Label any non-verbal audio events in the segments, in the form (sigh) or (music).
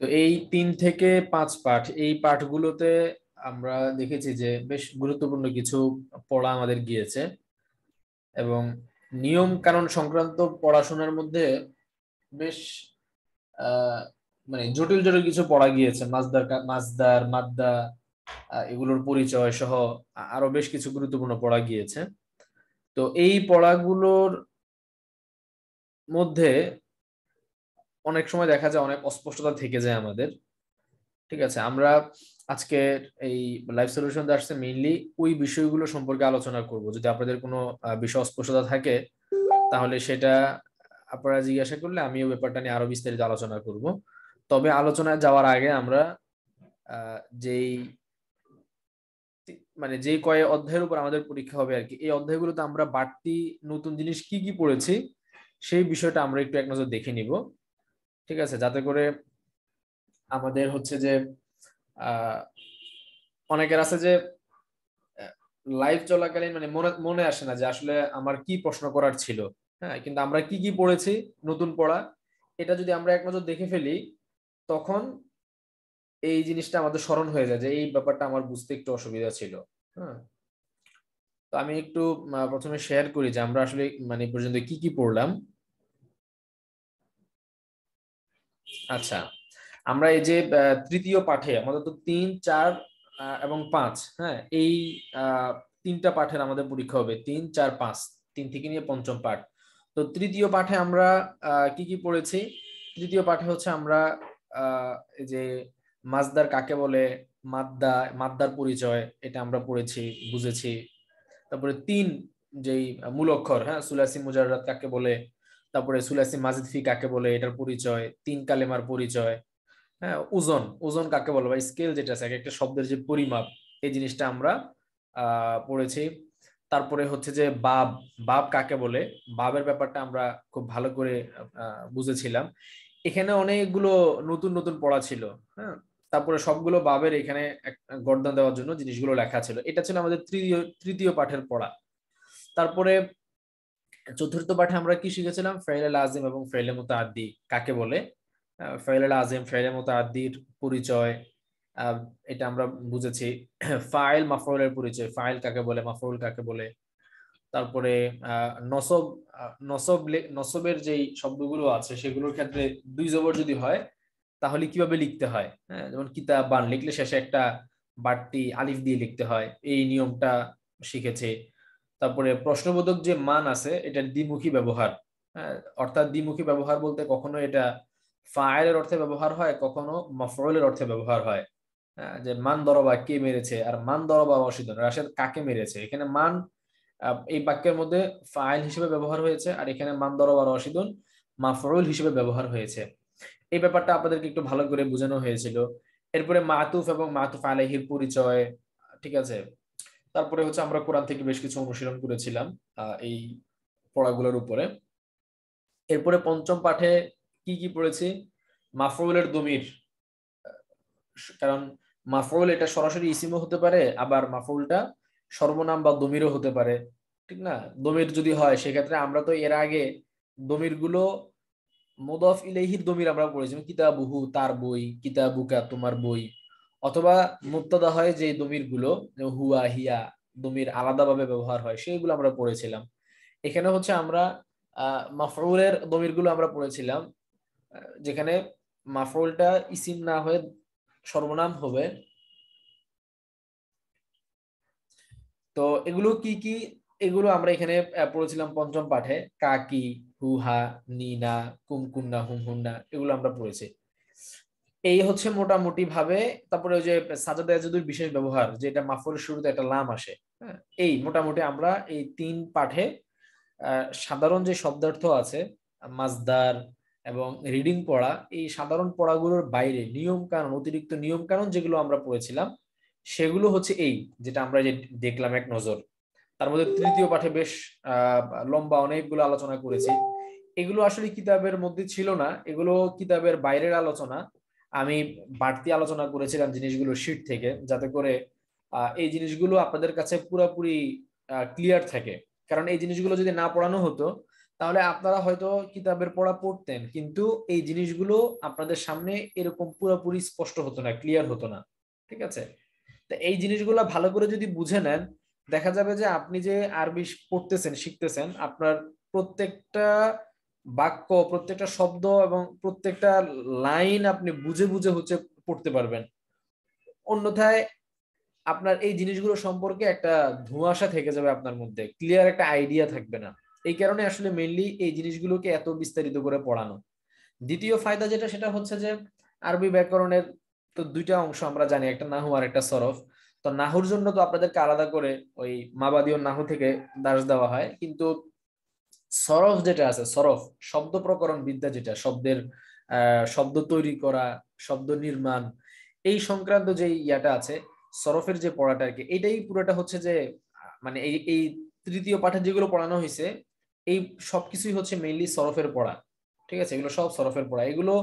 তো এই তিন থেকে পাঁচ পাঠ এই পাঠগুলোতে আমরা দেখেছি যে বেশ গুরুত্বপূর্ণ কিছু পড়া আমাদের গিয়েছে এবং নিয়ম কারণ সংক্রান্ত পড়াশোনার মধ্যে বেশ মানে জটিল জটিল কিছু পড়া গিয়েছে মাছদার মাছদার মাদ্দা এগুলোর পরিচয় সহ আরো বেশ কিছু গুরুত্বপূর্ণ পড়া গিয়েছে তো এই পড়াগুলোর মধ্যে অনেক সময় দেখা যায় অনেক অস্পষ্টতা থেকে যায় আমাদের ঠিক আছে আমরা আজকে এই লাইফ সলিউশন আসছে মেইনলি ওই বিষয়গুলো সম্পর্কে আলোচনা করব যদি আপনাদের কোনো বিষয় অস্পষ্টতা থাকে তাহলে সেটা আপনারা জিজ্ঞাসা করলে আমি ওই ব্যাপারটা নিয়ে আরো বিস্তারিত আলোচনা করব তবে আলোচনায় যাওয়ার আগে আমরা যেই মানে যে কয়ে অধ্যায়ের উপর আমাদের পরীক্ষা হবে আর কি এই অধ্যায়গুলোতে আমরা বাড়তি নতুন জিনিস কি কি পড়েছি সেই বিষয়টা আমরা একটু এক নজর দেখে নিব ঠিক আছে যাতে করে আমাদের হচ্ছে যে অনেকের আছে যে লাইভ চলাকালীন মানে মনে মনে আসে না যে আসলে আমার কি প্রশ্ন করার ছিল হ্যাঁ কিন্তু আমরা কি কি পড়েছি নতুন পড়া এটা যদি আমরা একমাত্র দেখে ফেলি তখন এই জিনিসটা আমাদের স্মরণ হয়ে যায় যে এই ব্যাপারটা আমার বুঝতে একটু অসুবিধা ছিল হ্যাঁ তো আমি একটু প্রথমে শেয়ার করি যে আমরা আসলে মানে পর্যন্ত কি কি পড়লাম আচ্ছা আমরা এই যে তৃতীয় পাঠে আমাদের তো তিন চার এবং পাঁচ হ্যাঁ এই তিনটা পাঠের আমাদের পরীক্ষা হবে তিন চার পাঁচ তিন থেকে নিয়ে পঞ্চম পাঠ তো তৃতীয় পাঠে আমরা কি কি পড়েছি তৃতীয় পাঠে হচ্ছে আমরা যে মাজদার কাকে বলে মাদ্দা মাদ্দার পরিচয় এটা আমরা পড়েছি বুঝেছি তারপরে তিন যেই মূল অক্ষর হ্যাঁ সুলাসি মুজাররাত কাকে বলে তারপরে সুলাসি মাজিদ ফি কাকে বলে এটার পরিচয় তিন কালেমার পরিচয় হ্যাঁ ওজন ওজন কাকে বলে বা স্কেল যেটা আছে একটা শব্দের যে পরিমাপ এই জিনিসটা আমরা পড়েছি তারপরে হচ্ছে যে বাব বাব কাকে বলে বাবের ব্যাপারটা আমরা খুব ভালো করে বুঝেছিলাম এখানে অনেকগুলো নতুন নতুন পড়া ছিল হ্যাঁ তারপরে সবগুলো বাবের এখানে গর্দান দেওয়ার জন্য জিনিসগুলো লেখা ছিল এটা ছিল আমাদের তৃতীয় তৃতীয় পাঠের পড়া তারপরে চতুর্থ পাঠে আমরা কি শিখেছিলাম ফেলেল আজিম এবং ফেলে মোতাদ্দি কাকে বলে ফেলেল আজিম ফেলে মোতাদ্দির পরিচয় এটা আমরা বুঝেছি (clears throat) ফাইল মাফরুলের পরিচয় ফাইল কাকে বলে মাফরুল কাকে বলে তারপরে নসব নসব নসবের যেই শব্দগুলো আছে সেগুলোর ক্ষেত্রে দুই জবর যদি হয় তাহলে কিভাবে লিখতে হয় হ্যাঁ যেমন কিতাব বান লিখলে শেষে একটা বাড়তি আলিফ দিয়ে লিখতে হয় এই নিয়মটা শিখেছে তারপরে প্রশ্নবোধক যে মান আছে এটার দ্বিমুখী ব্যবহার হ্যাঁ, অর্থাৎ দ্বিমুখী ব্যবহার বলতে কখনো এটা ফায়েলের অর্থে ব্যবহার হয় কখনো মফরলের অর্থে ব্যবহার হয় হ্যাঁ, যে মান দরবা কে মেরেছে আর মান দরবা অসিদ্ধ রাশেদ কাকে মেরেছে এখানে মান এই বাক্যের মধ্যে ফাইল হিসেবে ব্যবহার হয়েছে আর এখানে মান দরবা রশিদন মাফরুল হিসেবে ব্যবহার হয়েছে এই ব্যাপারটা আপনাদেরকে একটু ভালো করে বোঝানো হয়েছিল এরপরে মাতুফ এবং মাতুফ আলহির পরিচয় ঠিক আছে তারপরে হচ্ছে আমরা কোরআন থেকে বেশ কিছু অনুশীলন করেছিলাম এই পড়াগুলোর উপরে এরপরে পঞ্চম পাঠে কি কি পড়েছি মাফরুলের দমির কারণ মাফরুল এটা সরাসরি ইসিমও হতে পারে আবার মাফরুলটা সর্বনাম বা দমিরও হতে পারে ঠিক না দমির যদি হয় সেক্ষেত্রে আমরা তো এর আগে দমিরগুলো মোদফ ইলেহির দমির আমরা পড়েছি কিতাবুহু তার বই কিতাবুকা তোমার বই অথবা মুক্তদা হয় যে দমির গুলো হুয়া হিয়া দমির আলাদাভাবে ব্যবহার হয় সেইগুলো আমরা পড়েছিলাম এখানে হচ্ছে আমরা মাফরুলের দমির গুলো আমরা পড়েছিলাম যেখানে মাফরুলটা ইসিম না হয়ে সর্বনাম হবে তো এগুলো কি কি এগুলো আমরা এখানে পড়েছিলাম পঞ্চম পাঠে কাকি হুহা নিনা কুমকুন্না হুমহুন্না এগুলো আমরা পড়েছি এই হচ্ছে মোটামুটি ভাবে তারপরে ওই যে সাজাদ যদি বিশেষ ব্যবহার যেটা মাফুলের শুরুতে একটা লাম আসে এই মোটামুটি আমরা এই তিন পাঠে সাধারণ যে শব্দার্থ আছে মাজদার এবং রিডিং পড়া এই সাধারণ পড়াগুলোর বাইরে নিয়ম কানুন অতিরিক্ত নিয়ম কানুন যেগুলো আমরা পড়েছিলাম সেগুলো হচ্ছে এই যেটা আমরা যে দেখলাম এক নজর তার মধ্যে তৃতীয় পাঠে বেশ লম্বা অনেকগুলো আলোচনা করেছি এগুলো আসলে কিতাবের মধ্যে ছিল না এগুলো কিতাবের বাইরের আলোচনা আমি বাড়তি আলোচনা করেছিলাম জিনিসগুলো শিট থেকে যাতে করে এই জিনিসগুলো আপনাদের কাছে পুরোপুরি ক্লিয়ার থাকে কারণ এই জিনিসগুলো যদি না পড়ানো হতো তাহলে আপনারা হয়তো কিতাবের পড়া পড়তেন কিন্তু এই জিনিসগুলো আপনাদের সামনে এরকম পুরোপুরি স্পষ্ট হতো না ক্লিয়ার হতো না ঠিক আছে তো এই জিনিসগুলো ভালো করে যদি বুঝে নেন দেখা যাবে যে আপনি যে আরবি পড়তেছেন শিখতেছেন আপনার প্রত্যেকটা বাক্য প্রত্যেকটা শব্দ এবং প্রত্যেকটা লাইন আপনি বুঝে বুঝে হচ্ছে পড়তে পারবেন অন্যথায় আপনার এই জিনিসগুলো সম্পর্কে একটা ধোঁয়াশা থেকে যাবে আপনার মধ্যে ক্লিয়ার একটা আইডিয়া থাকবে না এই কারণে আসলে মেনলি এই জিনিসগুলোকে এত বিস্তারিত করে পড়ানো দ্বিতীয় ফায়দা যেটা সেটা হচ্ছে যে আরবি ব্যাকরণের তো দুইটা অংশ আমরা জানি একটা নাহু আর একটা সরফ তো নাহুর জন্য তো আপনাদেরকে আলাদা করে ওই মাবাদীয় নাহু থেকে দাস দেওয়া হয় কিন্তু সরফ যেটা আছে সরফ শব্দ প্রকরণ বিদ্যা যেটা শব্দের শব্দ তৈরি করা শব্দ নির্মাণ এই সংক্রান্ত যে ইয়াটা আছে সরফের যে পড়াটা আর কি এটাই পুরোটা হচ্ছে যে মানে এই এই তৃতীয় পাঠে যেগুলো পড়ানো হয়েছে এই সবকিছুই হচ্ছে মেইনলি সরফের পড়া ঠিক আছে এগুলো সব সরফের পড়া এগুলো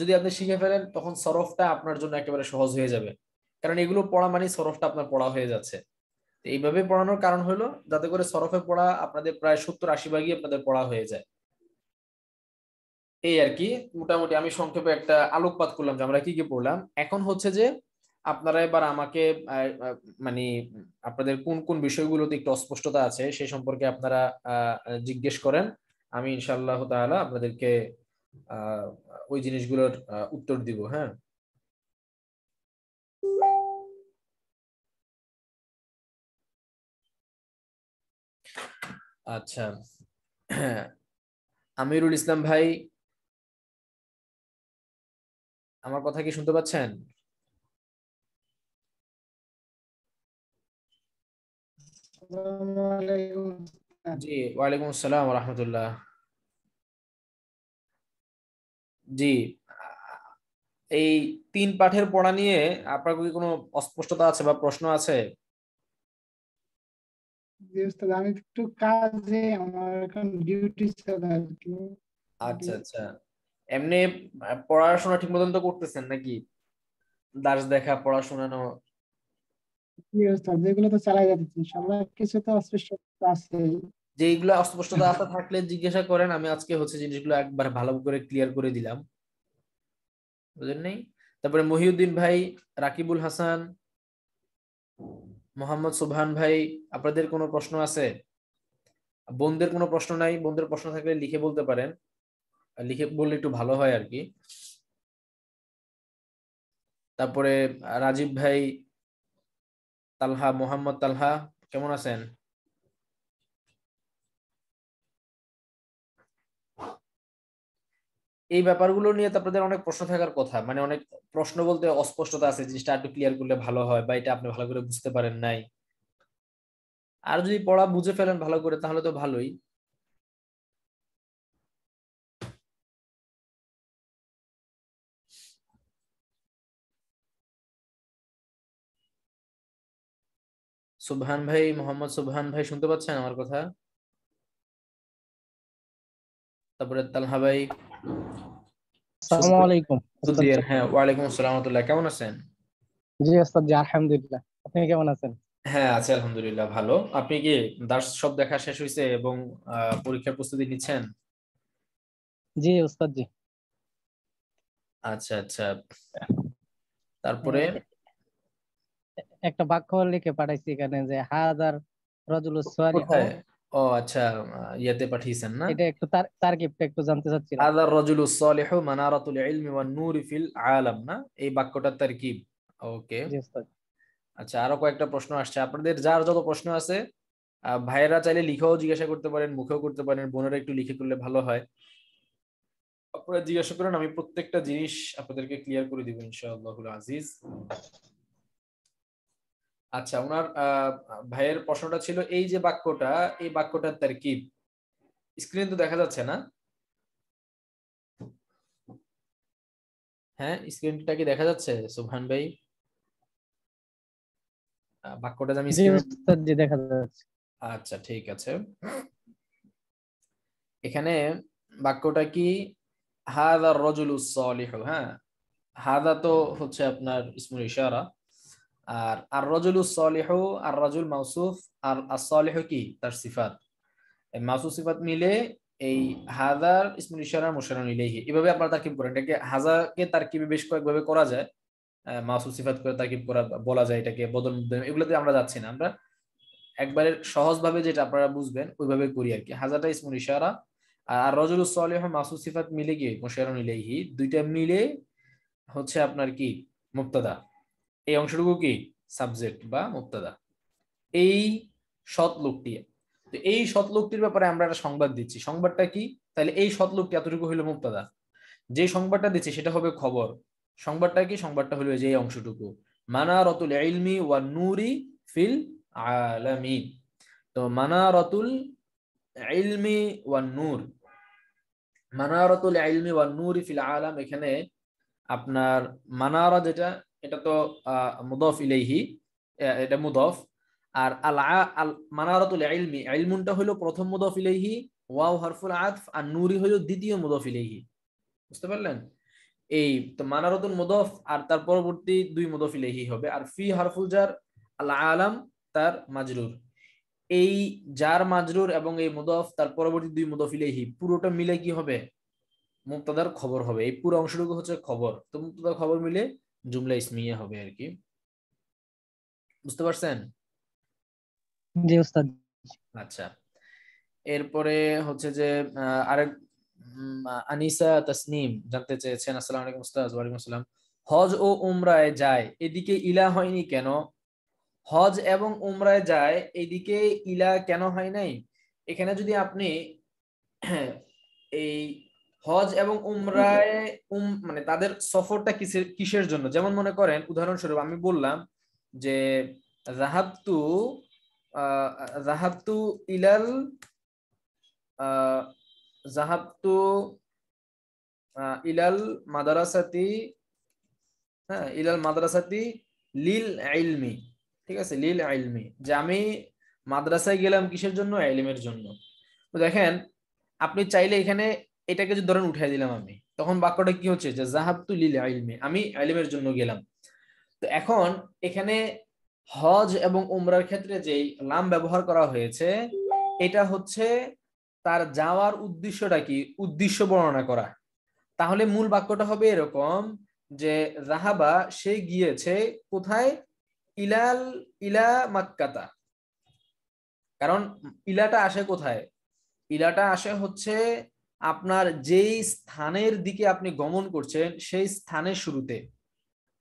যদি আপনি শিখে ফেলেন তখন সরফটা আপনার জন্য একেবারে সহজ হয়ে যাবে কারণ এগুলো পড়া মানে সরফটা আপনার পড়া হয়ে যাচ্ছে এইভাবে পড়ানোর কারণ হলো যাতে করে সরফে পড়া আপনাদের প্রায় সত্তর আশি ভাগই আপনাদের পড়া হয়ে যায় এই আর কি মোটামুটি আমি সংক্ষেপে একটা আলোকপাত করলাম যে আমরা কি কি পড়লাম এখন হচ্ছে যে আপনারা এবার আমাকে মানে আপনাদের কোন কোন বিষয়গুলোতে একটু অস্পষ্টতা আছে সে সম্পর্কে আপনারা জিজ্ঞেস করেন আমি ইনশাল্লাহ তাহলে আপনাদেরকে ওই জিনিসগুলোর উত্তর দিব হ্যাঁ আচ্ছা আমিরুল ইসলাম ভাই আমার কথা কি শুনতে পাচ্ছেন জি ওয়ালাইকুম আসসালাম রহমতুল্লাহ জি এই তিন পাঠের পড়া নিয়ে আপনার কি কোনো অস্পষ্টতা আছে বা প্রশ্ন আছে জি আমি একটু কাজে আমার এখন ডিউটি চলে আর কি আচ্ছা আচ্ছা এমনি পড়াশোনা ঠিক মতন তো করতেছেন নাকি দাস দেখা পড়াশোনানো যেগুলো তো চালাই যাচ্ছে সব কিছু তো অস্পষ্টতা আছে যেগুলো অস্পষ্টতা আছে আচ্ছা থাকলে জিজ্ঞাসা করেন আমি আজকে হচ্ছে জিনিসগুলো একবার ভালো করে ক্লিয়ার করে দিলাম বুঝলেন নাই তারপরে মহিউদ্দিন ভাই রাকিবুল হাসান মোহাম্মদ সুবহান ভাই আপনাদের কোনো প্রশ্ন আছে বন্ধের কোনো প্রশ্ন নাই বন্ধের প্রশ্ন থাকলে লিখে বলতে পারেন লিখে বললে একটু ভালো হয় আর কি তারপরে রাজীব ভাই তালহা মোহাম্মদ তালহা কেমন আছেন এই ব্যাপারগুলো নিয়ে তো আপনাদের অনেক প্রশ্ন থাকার কথা মানে অনেক প্রশ্ন বলতে অস্পষ্টতা আছে জিনিসটা একটু ক্লিয়ার করলে ভালো হয় বা এটা আপনি ভালো করে বুঝতে পারেন নাই আর যদি পড়া বুঝে ফেলেন ভালো করে তাহলে তো ভালোই সুবহান ভাই মোহাম্মদ সুবহান ভাই শুনতে পাচ্ছেন আমার কথা তারপরে তালহা ভাই আসসালামু আলাইকুম হ্যাঁ, হ্যাঁ, পরীক্ষার প্রস্তুতি নিচ্ছেন জি ওস্তাদ জি আচ্ছা আচ্ছা তারপরে একটা বাক্য লিখে পাঠাইছি এখানে যে হাজার রজুল সোয়ারি ও আচ্ছা ইয়াতে পাঠিয়েছেন না এটা একটু তার তারকিবটা একটু জানতে চাচ্ছি আদার রাজুলুস সালিহু মানারাতুল ইলমি ওয়ান নূরি ফিল আলাম না এই বাক্যটার তারকিব ওকে আচ্ছা আরো কয়েকটা প্রশ্ন আসছে আপনাদের যার যত প্রশ্ন আছে ভাইয়েরা চাইলে লিখেও জিজ্ঞাসা করতে পারেন মুখেও করতে পারেন বোনেরা একটু লিখে করলে ভালো হয় আপনারা জিজ্ঞাসা করেন আমি প্রত্যেকটা জিনিস আপনাদেরকে ক্লিয়ার করে দিব ইনশাআল্লাহুল আজিজ আচ্ছা ওনার ভাইয়ের প্রশ্নটা ছিল এই যে বাক্যটা এই বাক্যটার তার কি স্ক্রিন তো দেখা যাচ্ছে না হ্যাঁ স্ক্রিনটা কি দেখা যাচ্ছে সুভান ভাই বাক্যটা আমি দেখা যাচ্ছে আচ্ছা ঠিক আছে এখানে বাক্যটা কি হাদা রজুল হ্যাঁ হাদা তো হচ্ছে আপনার ইসমুল ইশারা আর আর রজুল সলেহ আর রাজুল মাউসুফ আর আর আসলেহ কি তার সিফাত মাউসুফ সিফাত মিলে এই হাজার ইসমুল ইশারা মুশারান ইলাইহি এভাবে আপনারা তারকিব করেন এটাকে হাজারকে তারকিব বেশ কয়েকভাবে করা যায় মাসুল সিফাত করে তারকিব করা বলা যায় এটাকে বদল এগুলোতে আমরা যাচ্ছি না আমরা একবারে সহজভাবে যেটা আপনারা বুঝবেন ওইভাবে করি আর কি হাজারটা ইসমুল ইশারা আর রজুল সলেহ মাসুল সিফাত মিলে গিয়ে মুশারান ইলাইহি দুইটা মিলে হচ্ছে আপনার কি মুক্তাদা এই অংশটুকু কি সাবজেক্ট বা মুক্তাদা এই সৎ লোকটি তো এই সৎ লোকটির ব্যাপারে আমরা একটা সংবাদ দিচ্ছি সংবাদটা কি তাহলে এই সৎ লোকটি এতটুকু হইলো মুক্তাদা যে সংবাদটা দিচ্ছি সেটা হবে খবর সংবাদটা কি সংবাদটা হলো যে এই অংশটুকু রতুল এলমি ওয়া নুরি ফিল আলামিন তো মানা রতুল এলমি ওয়া নূর মানারতুল ইলমি ওয়া নূরি ফিল আলাম এখানে আপনার মানারা যেটা এটা তো মুদফ ইলেহি এটা মুদফ আর আল আল মানারাতুল ইলমি ইলমুনটা হলো প্রথম মুদফ ইলেহি ওয়াও হারফুল আতফ আর নুরি হলো দ্বিতীয় মুদফ ইলেহি বুঝতে পারলেন এই তো মানারাতুল মুদফ আর তার পরবর্তী দুই মুদফ ইলেহি হবে আর ফি হারফুল জার আল আলাম তার মাজরুর এই জার মাজরুর এবং এই মুদফ তার পরবর্তী দুই মুদফ ইলেহি পুরোটা মিলে কি হবে মুক্তাদার খবর হবে এই পুরো অংশটুকু হচ্ছে খবর তো মুক্তাদার খবর মিলে জুমলা ইসমিয়া হবে আর কি বুঝতে পারছেন জি ওস্তাদ আচ্ছা এরপরে হচ্ছে যে আরেক আনিসা তাসনিম জানতে চেয়েছেন আসসালামু আলাইকুম ওস্তাদ ওয়া আলাইকুম আসসালাম হজ ও উমরায় যায় এদিকে ইলা হয়নি কেন হজ এবং উমরায় যায় এদিকে ইলা কেন হয় নাই এখানে যদি আপনি (clears throat) এই হজ এবং উমরায় উম মানে তাদের সফরটা কিসের কিসের জন্য যেমন মনে করেন উদাহরণস্বরূপ আমি বললাম যে রাহাতু রাহাতু ইলাল জাহাবতু ইলাল মাদারাসাতি হ্যাঁ ইলাল মাদ্রাসাতি লিল আইলমি ঠিক আছে লিল আইলমি যে আমি মাদ্রাসায় গেলাম কিসের জন্য ইলমের জন্য দেখেন আপনি চাইলে এখানে এটাকে যদি ধরেন উঠাই দিলাম আমি তখন বাক্যটা কি হচ্ছে যে জাহাব তু লিল আইলমে আমি আইলেমের জন্য গেলাম তো এখন এখানে হজ এবং উমরার ক্ষেত্রে যে লাম ব্যবহার করা হয়েছে এটা হচ্ছে তার যাওয়ার উদ্দেশ্যটা কি উদ্দেশ্য বর্ণনা করা তাহলে মূল বাক্যটা হবে এরকম যে রাহাবা সে গিয়েছে কোথায় ইলাল ইলা মাক্কাতা কারণ ইলাটা আসে কোথায় ইলাটা আসে হচ্ছে আপনার যেই স্থানের দিকে আপনি গমন করছেন সেই স্থানের শুরুতে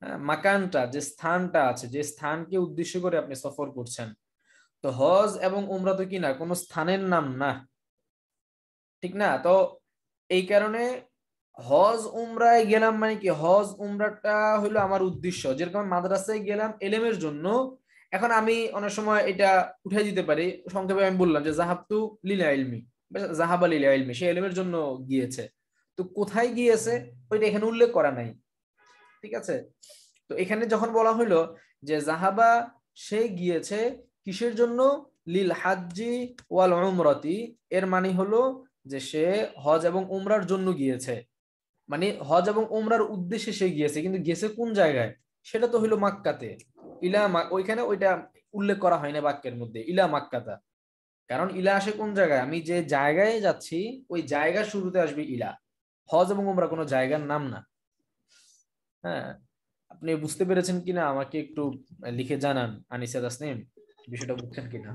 হ্যাঁ, মাকানটা যে স্থানটা আছে যে স্থানকে উদ্দেশ্য করে আপনি সফর করছেন তো হজ এবং উমরা তো কি না কোনো স্থানের নাম না ঠিক না তো এই কারণে হজ উমরায় গেলাম মানে কি হজ উমরাটা হলো আমার উদ্দেশ্য যেরকম মাদ্রাসায় গেলাম এলেমের জন্য এখন আমি অনেক সময় এটা উঠে দিতে পারি সংক্ষেপে আমি বললাম যে জাহাবতু লিলা ইলমি জাহাবাল ইলমি সে এলমের জন্য গিয়েছে তো কোথায় গিয়েছে ওইটা এখানে উল্লেখ করা নাই ঠিক আছে তো এখানে যখন বলা হইলো যে জাহাবা সে গিয়েছে কিসের জন্য লিল হাজি ওয়াল উমরতি এর মানে হলো যে সে হজ এবং উমরার জন্য গিয়েছে মানে হজ এবং উমরার উদ্দেশ্যে সে গিয়েছে কিন্তু গেছে কোন জায়গায় সেটা তো হইলো মাক্কাতে ইলা ওইখানে ওইটা উল্লেখ করা হয় না বাক্যের মধ্যে ইলা মাক্কাতা কারণ ইলা আসে কোন জায়গায় আমি যে জায়গায় যাচ্ছি ওই জায়গা শুরুতে আসবে ইলা হজ এবং উমরা কোনো জায়গার নাম না হ্যাঁ আপনি বুঝতে পেরেছেন কিনা আমাকে একটু লিখে জানান আনিসা তাসনিম বিষয়টা বুঝছেন কিনা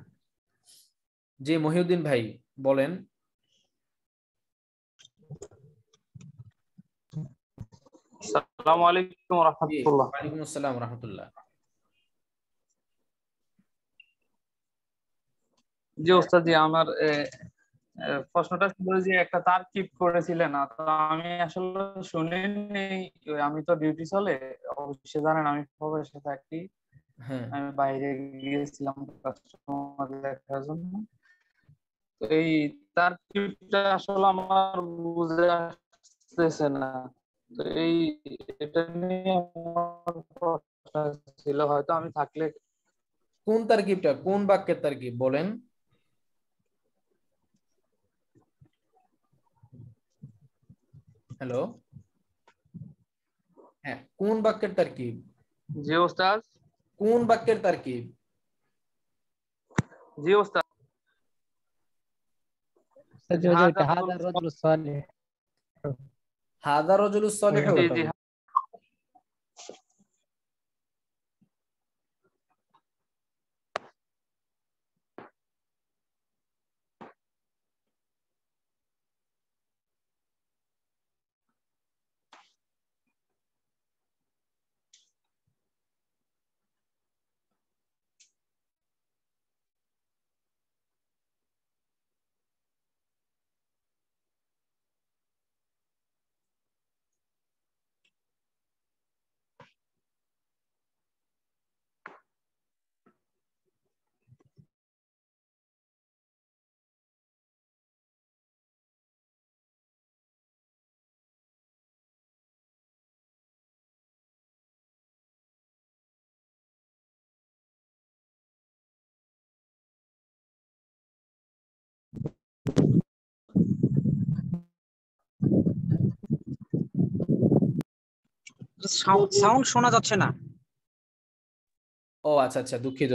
যে মহিউদ্দিন ভাই বলেন আসসালামু আলাইকুম রাহমাতুল্লাহ ওয়া আলাইকুম আসসালাম রাহমাতুল্লাহ জি জি আমার প্রশ্নটা ছিল যে একটা করেছিলে না করেছিলেন আমি আসলে শুনিনি আমি তো ডিউটি চলে অবশ্যই জানেন আমি প্রবাসে থাকি হ্যাঁ। আমি বাইরে গিয়েছিলাম কাস্টমার দেখার জন্য তো এই তারকিবটা আসলে আমার বুঝে আসতেছে না তো এই এটা নিয়ে আমার ছিল হয়তো আমি থাকলে কোন তারকিবটা কোন বাক্যের তারকিব বলেন हेलो कौन बकर तरकीब जी उस्ताद कौन बकर तरकीब जी उस्ताद जो जो हादर रजुल सालिह हादा रजुल सालिह সাউন্ড শোনা যাচ্ছে না ও আচ্ছা আচ্ছা দুঃখিত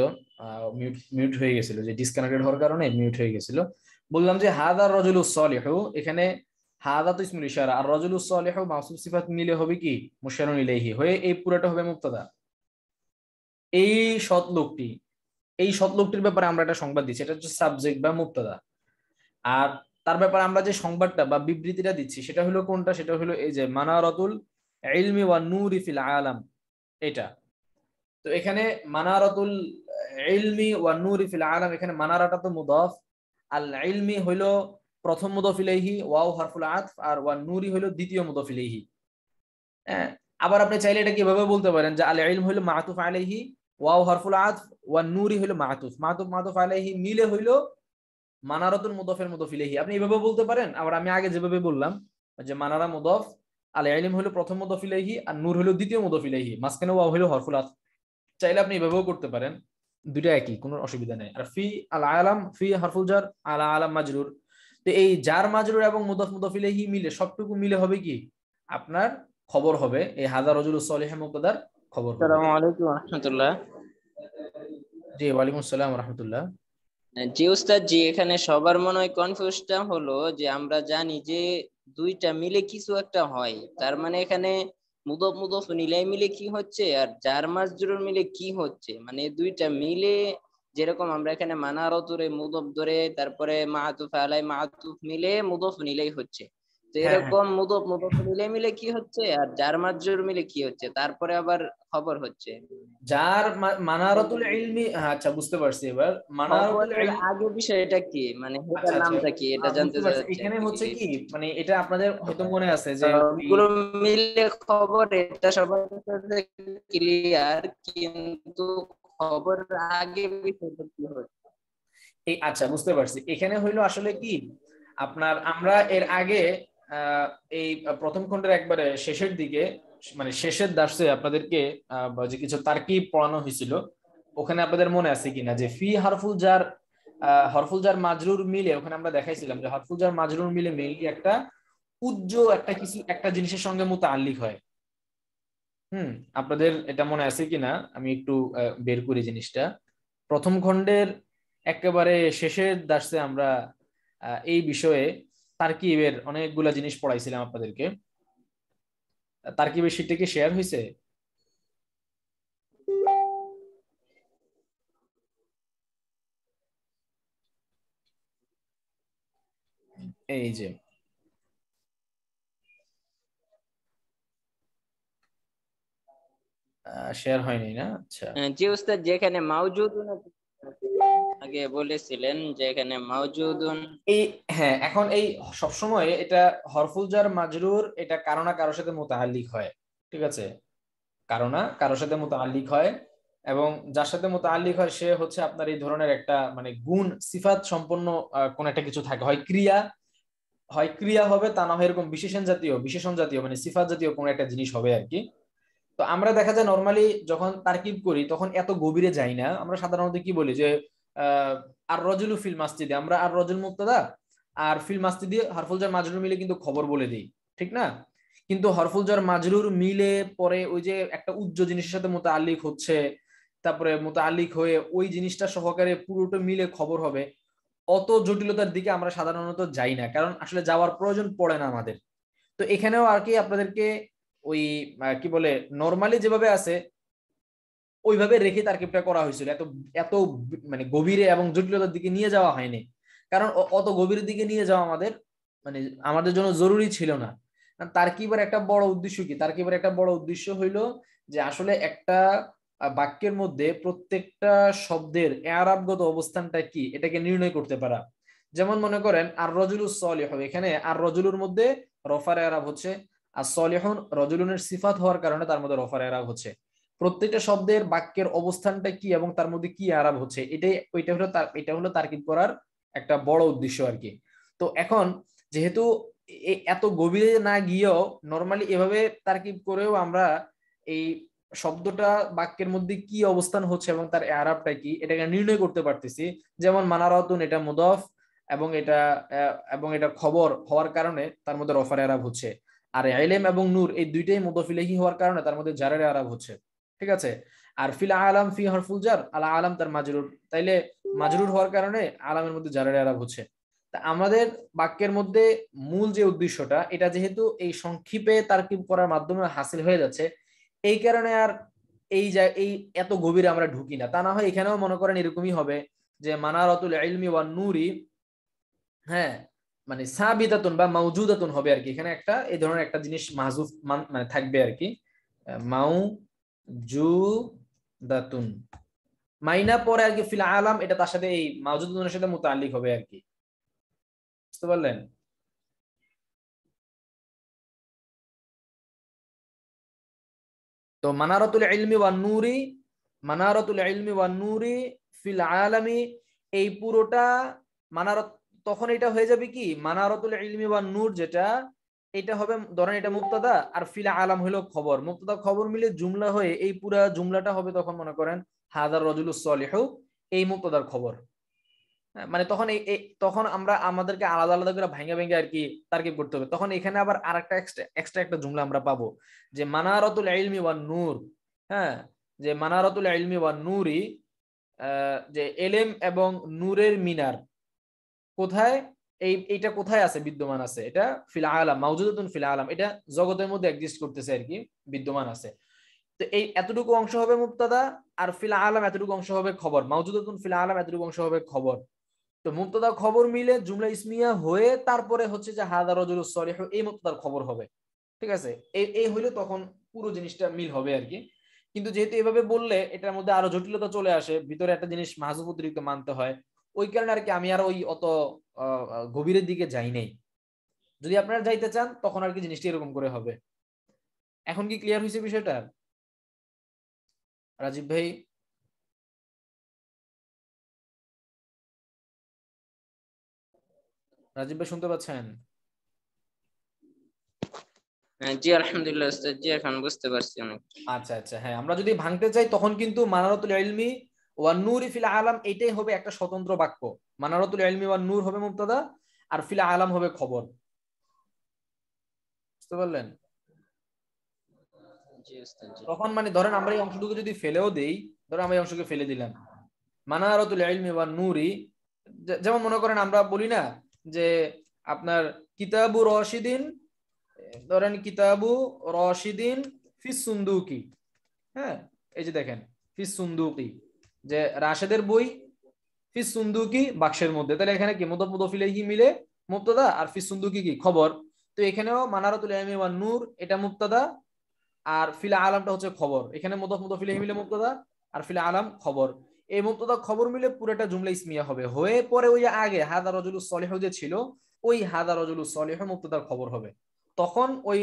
মিউট মিউট হয়ে গেছিল যে ডিসকানেক্টেড হওয়ার কারণে মিউট হয়ে গেছিল বললাম যে হাদা রজুল সলিহু এখানে হাদা তো ইসমুল ইশারা আর রজুল সলিহু মাসুফ সিফাত নিলে হবে কি মুশারুন ইলাইহি হয়ে এই পুরাটা হবে মুক্তাদা এই সৎ লোকটি এই সৎ লোকটির ব্যাপারে আমরা একটা সংবাদ দিচ্ছি এটা হচ্ছে সাবজেক্ট বা মুক্তাদা আর তার ব্যাপারে আমরা যে সংবাদটা বা বিবৃতিটা দিচ্ছি সেটা হলো কোনটা সেটা হলো এই যে মানা রতুল ইলমি ওয়া নূরি ফিল আলাম এটা তো এখানে মানারাতুল ইলমি ওয়া নূরি ফিল আলাম এখানে মানারাটা তো মুদাফ আল ইলমি হইলো প্রথম মুদাফ ইলাইহি ওয়াও হারফুল আতফ আর ওয়া নূরি হইলো দ্বিতীয় মুদাফ ইলাইহি হ্যাঁ আবার আপনি চাইলে এটা কিভাবে বলতে পারেন যে আল ইলম হলো মাতুফ আলাইহি ওয়াও হারফুল আতফ ওয়া নূরি হইলো মাতুফ মাতুফ মাতুফ আলাইহি মিলে হইলো মানারাতুল মুদাফের মুদাফ ইলাইহি আপনি এভাবে বলতে পারেন আবার আমি আগে যেভাবে বললাম যে মানারা মুদাফ আল আলিম হলো প্রথম মদফিলাহি আর নূর হলো দ্বিতীয় মদফিলাহি মাঝখানে ওয়াও হলো হরফুল আত চাইলে আপনি এভাবেও করতে পারেন দুইটা একই কোনো অসুবিধা নেই আর ফি আল আলাম ফি হরফুল জার আলা আলাম মাজরুর তো এই জার মাজরুর এবং মুদফ মুদফিলাহি মিলে সবটুকু মিলে হবে কি আপনার খবর হবে এই হাজার রজুল সলিহ মুকদার খবর আসসালামু আলাইকুম রাহমাতুল্লাহ জি ওয়ালাইকুম আসসালাম রাহমাতুল্লাহ জি উস্তাদ জি এখানে সবার মনে হয় কনফিউজটা হলো যে আমরা জানি যে দুইটা মিলে কিছু একটা হয় তার মানে এখানে মুদফ মুদফ নিলাই মিলে কি হচ্ছে আর জার মাস জুরুর মিলে কি হচ্ছে মানে দুইটা মিলে যেরকম আমরা এখানে মানারতুরে মুদফ ধরে তারপরে মাহাতুফ আলাই মাহাতুফ মিলে মুদফ নিলেই হচ্ছে তো হ্যাঁ, হ্যাঁ। এরকম মুদত মুদত মিলে মিলে কি হচ্ছে আর যার মাজুর মিলে কি হচ্ছে তারপরে আবার খবর হচ্ছে যার মানারাতুল ইলমি হ্যাঁ, আচ্ছা বুঝতে পারছি এবার মানারাতুল আগে বিষয় এটা কি মানে আচ্ছা, এটার আচ্ছা। নামটা কি এটা আচ্ছা, জানতে চাচ্ছি এখানে হচ্ছে কি মানে এটা আপনাদের হয়তো মনে আছে যে গুলো মিলে খবর এটা সবার কাছে ক্লিয়ার কিন্তু খবর আগে বিষয়টা কি হচ্ছে এই আচ্ছা বুঝতে পারছি এখানে হইলো আসলে কি আপনার আমরা এর আগে এই প্রথম খণ্ডের একবারে শেষের দিকে মানে শেষের দাসে আপনাদেরকে যে কিছু কি পড়ানো হয়েছিল ওখানে আপনাদের মনে আছে কিনা যে ফি হারফুল জার হরফুল জার মাজরুর মিলে ওখানে আমরা দেখাইছিলাম যে হরফুল জার মাজরুর মিলে মেইনলি একটা উজ্জ একটা কিছু একটা জিনিসের সঙ্গে মতো আল্লিক হয় হুম আপনাদের এটা মনে আছে কিনা আমি একটু বের করি জিনিসটা প্রথম খণ্ডের একেবারে শেষের দাসে আমরা এই বিষয়ে তারকিবের অনেকগুলা জিনিস পড়াইছিলাম আপনাদেরকে তারকিবের শিটটা কি শেয়ার হয়েছে এই যে শেয়ার হয়নি না আচ্ছা হ্যাঁ, জি উস্তাদ যেখানে না আগে বলেছিলেন যে এখানে মাওজুদুন এই হ্যাঁ এখন এই সব সময় এটা হরফুল জার মাজরুর এটা কারণা কারোর সাথে মুতাআল্লিক হয় ঠিক আছে কারণা কারোর সাথে মুতাআল্লিক হয় এবং যার সাথে মুতাআল্লিক হয় সে হচ্ছে আপনার এই ধরনের একটা মানে গুণ সিফাত সম্পন্ন কোন একটা কিছু থাকে হয় ক্রিয়া হয় ক্রিয়া হবে তা না হয় এরকম বিশেষণ জাতীয় বিশেষণ জাতীয় মানে সিফাত জাতীয় কোন একটা জিনিস হবে আর কি তো আমরা দেখা যায় নর্মালি যখন তারকিব করি তখন এত গভীরে যাই না আমরা সাধারণত কি বলি যে আর রজুলু ফিল মাস্তিদে আমরা আর রজুল মুক্তাদা আর ফিল মাস্তিদি হরফুল জার মাজরুর মিলে কিন্তু খবর বলে দিই ঠিক না কিন্তু হরফুল জার মাজরুর মিলে পরে ওই যে একটা উজ্জ্ব জিনিসের সাথে মোতা আলিক হচ্ছে তারপরে মোতা আলিক হয়ে ওই জিনিসটা সহকারে পুরোটা মিলে খবর হবে অত জটিলতার দিকে আমরা সাধারণত যাই না কারণ আসলে যাওয়ার প্রয়োজন পড়ে না আমাদের তো এখানেও আর কি আপনাদেরকে ওই কি বলে নর্মালি যেভাবে আছে ওইভাবে রেখে তারকিবটা করা হয়েছিল এত এত মানে গভীরে এবং জটিলতার দিকে নিয়ে যাওয়া হয়নি কারণ অত গভীরের দিকে নিয়ে যাওয়া আমাদের মানে আমাদের জন্য জরুরি ছিল না তার তারকিবের একটা বড় উদ্দেশ্য কি তার তারকিবের একটা বড় উদ্দেশ্য হইলো যে আসলে একটা বাক্যের মধ্যে প্রত্যেকটা শব্দের এরাবগত অবস্থানটা কি এটাকে নির্ণয় করতে পারা যেমন মনে করেন আর রজুলুস সলিহ এখানে আর রজুলুর মধ্যে রফার এরাব হচ্ছে আর সলিহন রজুলুনের সিফাত হওয়ার কারণে তার মধ্যে রফার এরাব হচ্ছে প্রত্যেকটা শব্দের বাক্যের অবস্থানটা কি এবং তার মধ্যে কি আরাম হচ্ছে এটাই ওইটা হলো তার এটা হলো তার্কিক করার একটা বড় উদ্দেশ্য আর কি তো এখন যেহেতু এত গভীরে না গিয়েও নর্মালি এভাবে তার্কিব করেও আমরা এই শব্দটা বাক্যের মধ্যে কি অবস্থান হচ্ছে এবং তার আরাবটা কি এটাকে নির্ণয় করতে পারতেছি যেমন মানারতন এটা মুদফ এবং এটা এবং এটা খবর হওয়ার কারণে তার মধ্যে রফার আরাব হচ্ছে আর এলেম এবং নূর এই দুইটাই মুদফিলেহি হওয়ার কারণে তার মধ্যে জারের আরাব হচ্ছে ঠিক আছে আর ফিলা আলাম ফি হরফুল ফুলজার আলা আলাম তার মাজরুর তাইলে মাজরুর হওয়ার কারণে আলামের মধ্যে জারের আলাপ হচ্ছে তা আমাদের বাক্যের মধ্যে মূল যে উদ্দেশ্যটা এটা যেহেতু এই সংক্ষিপে তারকিব করার মাধ্যমে হাসিল হয়ে যাচ্ছে এই কারণে আর এই এই এত গভীরে আমরা ঢুকি না তা না হয় এখানেও মনে করেন এরকমই হবে যে মানারতুল ইলমি ওয়ান নুরি হ্যাঁ মানে সাবিদাতুন বা মাউজুদাতুন হবে আর কি এখানে একটা এই ধরনের একটা জিনিস মাহজুফ মানে থাকবে আর কি মাউ জু মাইনা পরে আর কি ফিল আলাম এটা তার সাথে এই মাউজুদুনের সাথে মোতালিক হবে আর কি বুঝতে পারলেন তো মানারতুল ইলমি ওয়ান নূরি মানারতুল ইলমি ওয়ান নূরি ফিল আলামি এই পুরোটা মানারত তখন এটা হয়ে যাবে কি মানারতুল ইলমি ওয়ান নূর যেটা এটা হবে ধরেন এটা মুক্তাদা আর ফিলা আলাম হলো খবর মুক্তদা খবর মিলে জুমলা হয়ে এই পুরা জুমলাটা হবে তখন মনে করেন হাজার রজুল সলিহ এই মুক্তাদার খবর হ্যাঁ, মানে তখন এই তখন আমরা আমাদেরকে আলাদা আলাদা করে ভাঙ্গা ভেঙ্গে আর কি তার্কিব করতে হবে তখন এখানে আবার আর একটা এক্সট্রা একটা জুমলা আমরা পাবো যে মানারতুল আইলমি ওয়ান নূর হ্যাঁ যে মানারতুল আইলমি ওয়ান নূরই যে এলেম এবং নূরের মিনার কোথায় এই এটা কোথায় আছে বিদ্যমান আছে এটা ফিল আলাম মাউজুদাতুন ফিল আলাম এটা জগতের মধ্যে এক্সিস্ট করতেছে আর কি বিদ্যমান আছে তো এই এতটুকু অংশ হবে মুক্তাদা আর ফিল আলাম এতটুকু অংশ হবে খবর মাউজুদাতুন ফিল আলাম এতটুকু অংশ হবে খবর তো মুক্তাদা খবর মিলে জুমলা ইসমিয়া হয়ে তারপরে হচ্ছে যে হাদা রজুল সরিহ এই মুক্তাদার খবর হবে ঠিক আছে এই এই হইলে তখন পুরো জিনিসটা মিল হবে আর কি কিন্তু যেহেতু এভাবে বললে এটার মধ্যে আরো জটিলতা চলে আসে ভিতরে একটা জিনিস মাহজুব অতিরিক্ত মানতে হয় ওই কারণে আর কি আমি আর ওই অত গভীরের দিকে যাই নাই যদি আপনারা যাইতে চান তখন আর কি জিনিসটি এরকম করে হবে এখন কি ক্লিয়ার হয়েছে বিষয়টা রাজীব ভাই রাজীব ভাই শুনতে পাচ্ছেন হ্যাঁ, জি আলহামদুলিল্লাহ জি এখন বুঝতে পারছি আচ্ছা আচ্ছা হ্যাঁ আমরা যদি ভাঙতে চাই তখন কিন্তু মানারতুল ইলমি ওয়ান নুরি ফিল এটাই হবে একটা স্বতন্ত্র বাক্য মানারতুল আলমি ওয়ান নূর হবে আর হবে খবর বুঝতে পারলেন তখন মানে ধরেন আমরা এই অংশটুকু যদি ফেলেও দেই ধরেন আমরা এই অংশকে ফেলে দিলাম মানারতুল ওয়ান যেমন মনে করেন আমরা বলি না যে আপনার কিতাবু রশিদিন ধরেন কিতাবু রশিদিন ফিস সুন্দুকি হ্যাঁ এই যে দেখেন ফিস সুন্দুকি যে রাশেদের বই ফি সুন্দুকি বাক্সের মধ্যে তাহলে এখানে কি মুদফ কি মিলে মুক্তদা আর ফি সুন্দুকি কি খবর তো এখানেও মানারতুল ইলামি নূর এটা মুক্তদা আর ফিলা আলামটা হচ্ছে খবর এখানে মুদফ মুদফিলেহি মিলে মুক্তদা আর ফিলা আলাম খবর এই মুক্তদা খবর মিলে পুরোটা জুমলা ইসমিয়া হবে হয়ে পরে ওই আগে হাদা রজুল সলেহ যে ছিল ওই হাদা রজুল সলেহ মুক্তদার খবর হবে তখন ওই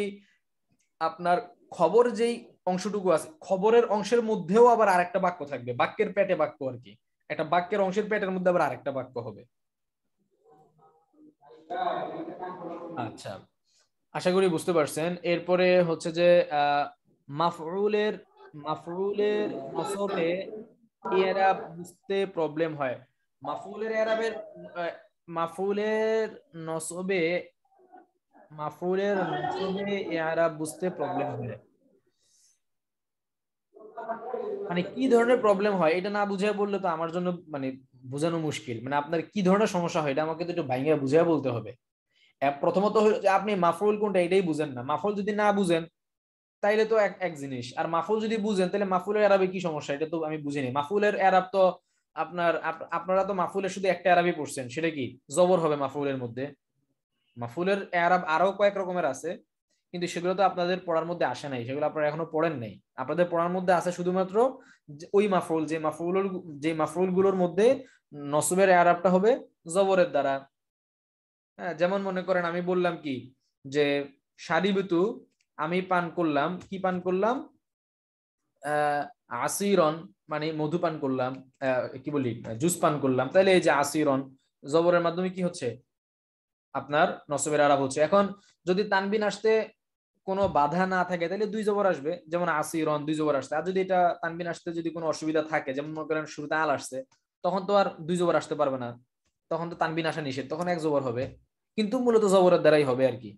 আপনার খবর যেই অংশটুকু আছে খবরের অংশের মধ্যেও আবার আরেকটা বাক্য থাকবে বাক্যের পেটে বাক্য আর কি একটা বাক্যের অংশের পেটের মধ্যে আবার আরেকটা বাক্য হবে আচ্ছা আশা করি বুঝতে পারছেন এরপরে হচ্ছে যে মাফরুলের মাফরুলের নসবে এরা বুঝতে প্রবলেম হয় মাফরুলের এরাবের মাফরুলের নসবে মাফরুলের নসবে এরাব বুঝতে প্রবলেম হয় মানে কি ধরনের প্রবলেম হয় এটা না বুঝে বললে তো আমার জন্য মানে বোঝানো মুশকিল মানে আপনার কি ধরনের সমস্যা হয় এটা আমাকে তো একটু ভাঙিয়ে বুঝিয়ে বলতে হবে প্রথমত আপনি মাফুল কোনটা এটাই বুঝেন না মাফুল যদি না বুঝেন তাইলে তো এক জিনিস আর মাফুল যদি বুঝেন তাহলে মাফুলের আরবে কি সমস্যা এটা তো আমি বুঝিনি মাফুলের আরব তো আপনার আপনারা তো মাফুলের শুধু একটা আরবি পড়ছেন সেটা কি জবর হবে মাফুলের মধ্যে মাফুলের আরব আরো কয়েক রকমের আছে কিন্তু সেগুলো তো আপনাদের পড়ার মধ্যে আসে নাই সেগুলো আপনারা এখনো পড়েন নাই আপনাদের পড়ার মধ্যে আছে শুধুমাত্র ওই মাফরুল যে মাফরুল যে মাফরুল গুলোর মধ্যে নসবের আরবটা হবে জবরের দ্বারা হ্যাঁ যেমন মনে করেন আমি বললাম কি যে সারিবুতু আমি পান করলাম কি পান করলাম আসিরন মানে মধু পান করলাম কি বলি জুস পান করলাম তাহলে এই যে আসিরন জবরের মাধ্যমে কি হচ্ছে আপনার নসবের আরব হচ্ছে এখন যদি তানবিন আসতে কোনো বাধা না থাকে তাহলে দুই জবর আসবে যেমন আসি রন দুই জবর আসছে আর যদি এটা তানবিন আসতে যদি কোনো অসুবিধা থাকে যেমন মনে করেন শুরুতে আল আসছে তখন তো আর দুই জবর আসতে পারবে না তখন তো তানবিন আসা নিষেধ তখন এক জবর হবে কিন্তু মূলত জবরের দ্বারাই হবে আর কি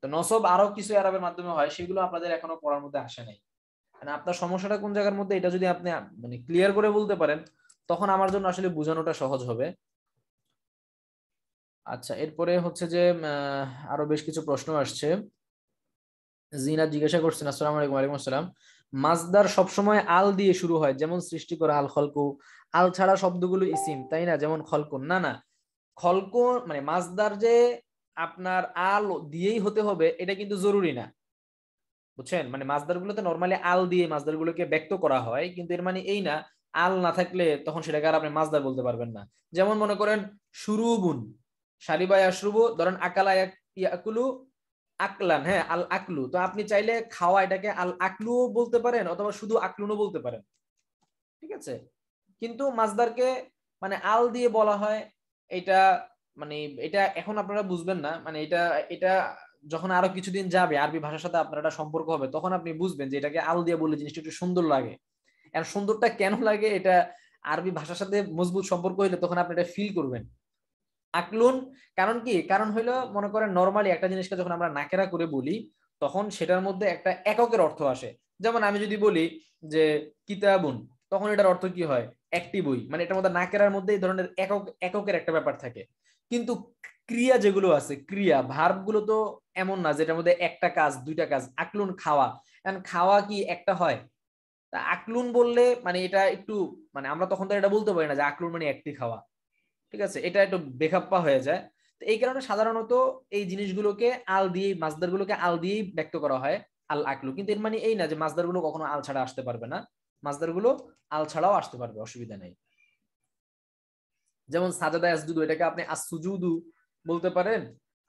তো নসব আরো কিছু আরবের মাধ্যমে হয় সেগুলো আপনাদের এখনো পড়ার মধ্যে আসে নাই মানে আপনার সমস্যাটা কোন জায়গার মধ্যে এটা যদি আপনি মানে ক্লিয়ার করে বলতে পারেন তখন আমার জন্য আসলে বোঝানোটা সহজ হবে আচ্ছা এরপরে হচ্ছে যে আরো বেশ কিছু প্রশ্ন আসছে জিনা জিজ্ঞাসা করছেন আসসালামু আলাইকুম আলাইকুম আসসালাম মাজদার সবসময় আল দিয়ে শুরু হয় যেমন সৃষ্টি করা আল খলকু আল ছাড়া শব্দগুলো ইসিম তাই না যেমন খলকুন না না খলকু মানে মাজদার যে আপনার আল দিয়েই হতে হবে এটা কিন্তু জরুরি না বুঝছেন মানে মাজদার গুলোতে নরমালি আল দিয়ে মাজদার গুলোকে ব্যক্ত করা হয় কিন্তু এর মানে এই না আল না থাকলে তখন সেটাকে আর আপনি মাজদার বলতে পারবেন না যেমন মনে করেন সুরুবুন সারিবাই আশ্রুবু ধরেন আকালা ইয়াকুলু আকলান হ্যাঁ আল আকলু তো আপনি চাইলে খাওয়া এটাকে আল আকলু বলতে পারেন অথবা শুধু আকলুনও বলতে পারেন ঠিক আছে কিন্তু মাছদারকে মানে আল দিয়ে বলা হয় এটা মানে এটা এখন আপনারা বুঝবেন না মানে এটা এটা যখন আরো কিছুদিন যাবে আরবি ভাষার সাথে আপনার একটা সম্পর্ক হবে তখন আপনি বুঝবেন যে এটাকে আল দিয়ে বলে জিনিসটা একটু সুন্দর লাগে আর সুন্দরটা কেন লাগে এটা আরবি ভাষার সাথে মজবুত সম্পর্ক হইলে তখন আপনি এটা ফিল করবেন আকলুন কারণ কি কারণ হইলো মনে করেন নর্মালি একটা জিনিসকে যখন আমরা নাকেরা করে বলি তখন সেটার মধ্যে একটা এককের অর্থ আসে যেমন আমি যদি বলি যে কিতাবুন তখন এটার অর্থ কি হয় একটি বই মানে এটার মধ্যে নাকেরার মধ্যে এই ধরনের একক এককের একটা ব্যাপার থাকে কিন্তু ক্রিয়া যেগুলো আছে ক্রিয়া ভার্বগুলো তো এমন না যেটার মধ্যে একটা কাজ দুইটা কাজ আকলুন খাওয়া এখন খাওয়া কি একটা হয় তা আকলুন বললে মানে এটা একটু মানে আমরা তখন তো এটা বলতে পারি না যে আকলুন মানে একটি খাওয়া ঠিক আছে এটা একটু বেখাপ্পা হয়ে যায় তো এই কারণে সাধারণত এই জিনিসগুলোকে আল দিয়ে মাছদারগুলোকে আল দিয়েই ব্যক্ত করা হয় আল আকলু কিন্তু এর মানে এই না যে মাছদারগুলো কখনো আল ছাড়া আসতে পারবে না মাছদারগুলো আল ছাড়াও আসতে পারবে অসুবিধা নেই যেমন সাজাদা আসজুদু এটাকে আপনি আসুজুদু বলতে পারেন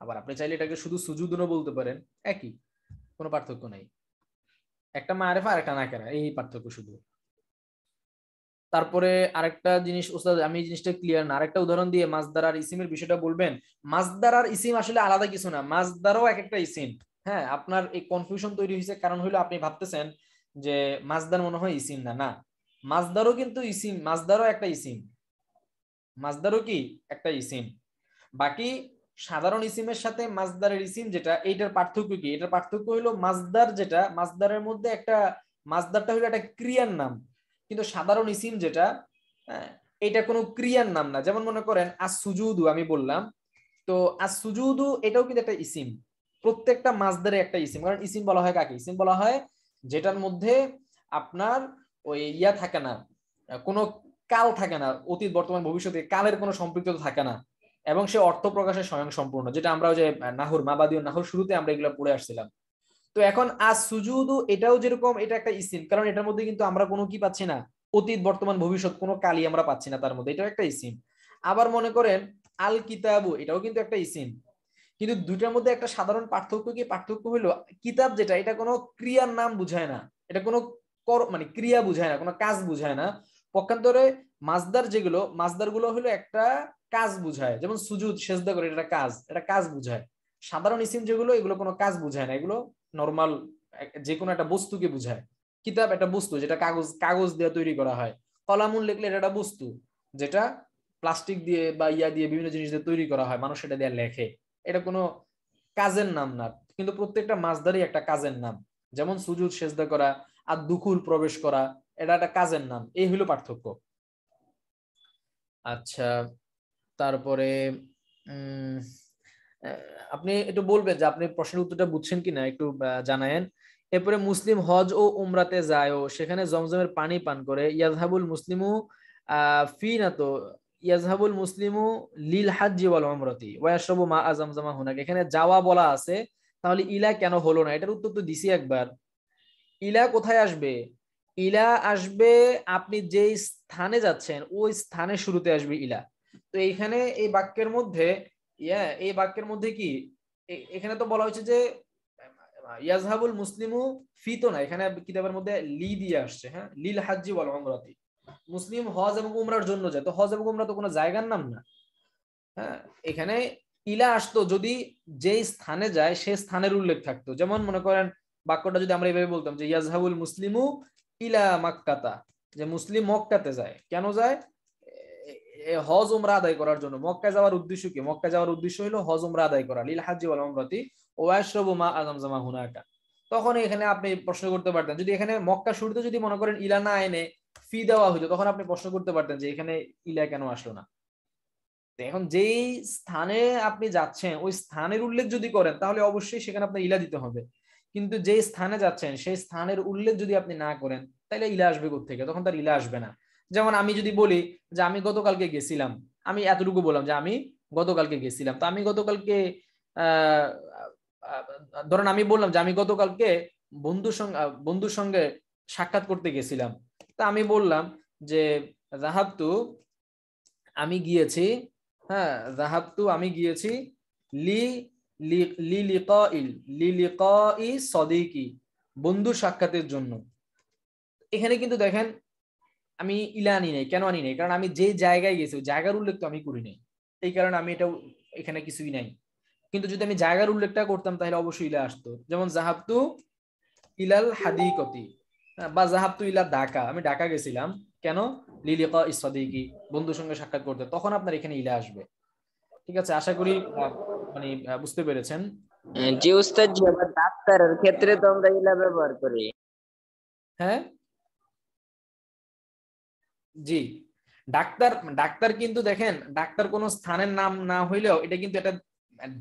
আবার আপনি চাইলে এটাকে শুধু সুজুদুনও বলতে পারেন একই কোনো পার্থক্য নাই একটা মা আরেফা আর একটা কেনা এই পার্থক্য শুধু তারপরে আরেকটা জিনিস ওস্তাদ আমি এই জিনিসটা ক্লিয়ার না আরেকটা উদাহরণ দিয়ে মাসদার আর ইসিমের বিষয়টা বলবেন মাসদার আর ইসিম আসলে আলাদা কিছু না মাসদারও এক একটা ইসিম হ্যাঁ আপনার এই কনফিউশন তৈরি হয়েছে কারণ হলো আপনি ভাবতেছেন যে মাসদার মনে হয় ইসিম না না মাসদারও কিন্তু ইসিম মাসদারও একটা ইসিম মাসদারও কি একটা ইসিম বাকি সাধারণ ইসিমের সাথে মাসদারের ইসিম যেটা এইটার পার্থক্য কি এটার পার্থক্য হলো মাসদার যেটা মাসদারের মধ্যে একটা মাসদারটা হলো একটা ক্রিয়ার নাম কিন্তু সাধারণ ইসিম যেটা হ্যাঁ, এটা কোনো ক্রিয়ার নাম না যেমন মনে করেন আজ সুজুদু আমি বললাম তো আজ সুজুদু এটাও কিন্তু একটা ইসিম প্রত্যেকটা ধরে একটা ইসিম কারণ ইসিম বলা হয় কাকে ইসিম বলা হয় যেটার মধ্যে আপনার ওই ইয়া থাকে না কোনো কাল থাকে না অতীত বর্তমান ভবিষ্যতে কালের কোনো সম্পৃক্ততা থাকে না এবং সে অর্থ প্রকাশে স্বয়ং সম্পূর্ণ যেটা আমরা ওই যে নাহুর মাবাদীয় নাহুর শুরুতে আমরা এগুলো পড়ে আসছিলাম তো এখন আজ সুজুদু এটাও যেরকম এটা একটা ইসিম কারণ এটার মধ্যে কিন্তু আমরা কোনো কি পাচ্ছি না অতীত বর্তমান ভবিষ্যৎ কোনো কালি আমরা পাচ্ছি না তার মধ্যে এটাও একটা ইসিম আবার মনে করেন আল কিতাবু এটাও কিন্তু একটা ইসিম কিন্তু দুইটার মধ্যে একটা সাধারণ পার্থক্য কি পার্থক্য হলো কিতাব যেটা এটা কোনো ক্রিয়ার নাম বুঝায় না এটা কোনো কর মানে ক্রিয়া বুঝায় না কোনো কাজ বুঝায় না পক্ষান্তরে মাছদার যেগুলো মাছদার গুলো হলো একটা কাজ বুঝায় যেমন সুজুদ শেষদা করে এটা কাজ এটা কাজ বুঝায় সাধারণ ইসিম যেগুলো এগুলো কোনো কাজ বুঝায় না এগুলো নর্মাল যে কোনো একটা বস্তুকে বুঝায় কিতাব একটা বস্তু যেটা কাগজ কাগজ দিয়ে তৈরি করা হয় কলামুন লিখলে এটা একটা বস্তু যেটা প্লাস্টিক দিয়ে বা ইয়া দিয়ে বিভিন্ন জিনিস দিয়ে তৈরি করা হয় মানুষ এটা দিয়ে লেখে এটা কোনো কাজের নাম না কিন্তু প্রত্যেকটা মাছদারই একটা কাজের নাম যেমন সুজুদ সেজদা করা আর দুকুল প্রবেশ করা এটা একটা কাজের নাম এই হলো পার্থক্য আচ্ছা তারপরে উম আপনি একটু বলবেন যে আপনি প্রশ্নের উত্তরটা বুঝছেন কিনা একটু জানায়েন এরপরে মুসলিম হজ ও উমরাতে যায় ও সেখানে জমজমের পানি পান করে ইয়াজহাবুল মুসলিমু ফি না তো ইয়াজহাবুল মুসলিমু লিল হাজি বল অমরতি ওয়াশরাবু মা আজমজামা হুনাক এখানে যাওয়া বলা আছে তাহলে ইলা কেন হলো না এটার উত্তর তো দিছি একবার ইলা কোথায় আসবে ইলা আসবে আপনি যেই স্থানে যাচ্ছেন ওই স্থানে শুরুতে আসবে ইলা তো এইখানে এই বাক্যের মধ্যে ইয়া এই বাক্যের মধ্যে কি এখানে তো বলা হয়েছে যে ইয়াজহাবুল মুসলিমু ফি না এখানে কিতাবের মধ্যে লি দিয়ে আসছে হ্যাঁ লিল হাজি বল উমরাতি মুসলিম হজ এবং উমরার জন্য যায় তো হজ এবং উমরা তো কোনো জায়গার নাম না হ্যাঁ এখানে ইলা আসতো যদি যে স্থানে যায় সে স্থানের উল্লেখ থাকতো যেমন মনে করেন বাক্যটা যদি আমরা এইভাবে বলতাম যে ইয়াজহাবুল মুসলিমু ইলা মাক্কাতা যে মুসলিম মক্কাতে যায় কেন যায় হজ উমরা আদায় করার জন্য মক্কা যাওয়ার উদ্দেশ্য কি মক্কা যাওয়ার উদ্দেশ্য হলো হজ উমরা আদায় করা লীল হাজি ওয়াল ওয়াশরবুমা আজম জামা আজামজামা হুনাকা তখন এখানে আপনি প্রশ্ন করতে পারতেন যদি এখানে মক্কা শুরুতে যদি মনে করেন ইলা না এনে ফি দেওয়া হইতো তখন আপনি প্রশ্ন করতে পারতেন যে এখানে ইলা কেন আসলো না এখন যেই স্থানে আপনি যাচ্ছেন ওই স্থানের উল্লেখ যদি করেন তাহলে অবশ্যই সেখানে আপনার ইলা দিতে হবে কিন্তু যেই স্থানে যাচ্ছেন সেই স্থানের উল্লেখ যদি আপনি না করেন তাহলে ইলা আসবে থেকে তখন তার ইলা আসবে না যেমন আমি যদি বলি যে আমি গতকালকে গেছিলাম আমি এতটুকু বললাম যে আমি গতকালকে গেছিলাম তো আমি গতকালকে ধরেন আমি বললাম যে আমি গতকালকে বন্ধুর সঙ্গে বন্ধুর সঙ্গে সাক্ষাৎ করতে গেছিলাম তা আমি বললাম যে জাহাবতু আমি গিয়েছি হ্যাঁ জাহাবতু আমি গিয়েছি লি লি লিকাইল লি লিকাই সদিকি বন্ধু সাক্ষাতের জন্য এখানে কিন্তু দেখেন আমি ইলা আনি নাই কেন আনি নাই কারণ আমি যে জায়গায় গেছি ওই জায়গার উল্লেখ তো আমি করি নাই এই কারণে আমি এটা এখানে কিছুই নাই কিন্তু যদি আমি জায়গার উল্লেখটা করতাম তাহলে অবশ্যই ইলা আসতো যেমন জাহাবতু ইলাল হাদিকতি হ্যাঁ, বা জাহাবতু ইলা ঢাকা আমি ঢাকা গেছিলাম কেন লিলিকা ইসাদিকি বন্ধুর সঙ্গে সাক্ষাৎ করতে তখন আপনার এখানে ইলা আসবে ঠিক আছে আশা করি মানে বুঝতে পেরেছেন জি উস্তাদ জি আবার ডাক্তারের ক্ষেত্রে তো আমরা ইলা ব্যবহার করি হ্যাঁ জি ডাক্তার ডাক্তার কিন্তু দেখেন ডাক্তার কোন স্থানের নাম না হইলেও এটা কিন্তু একটা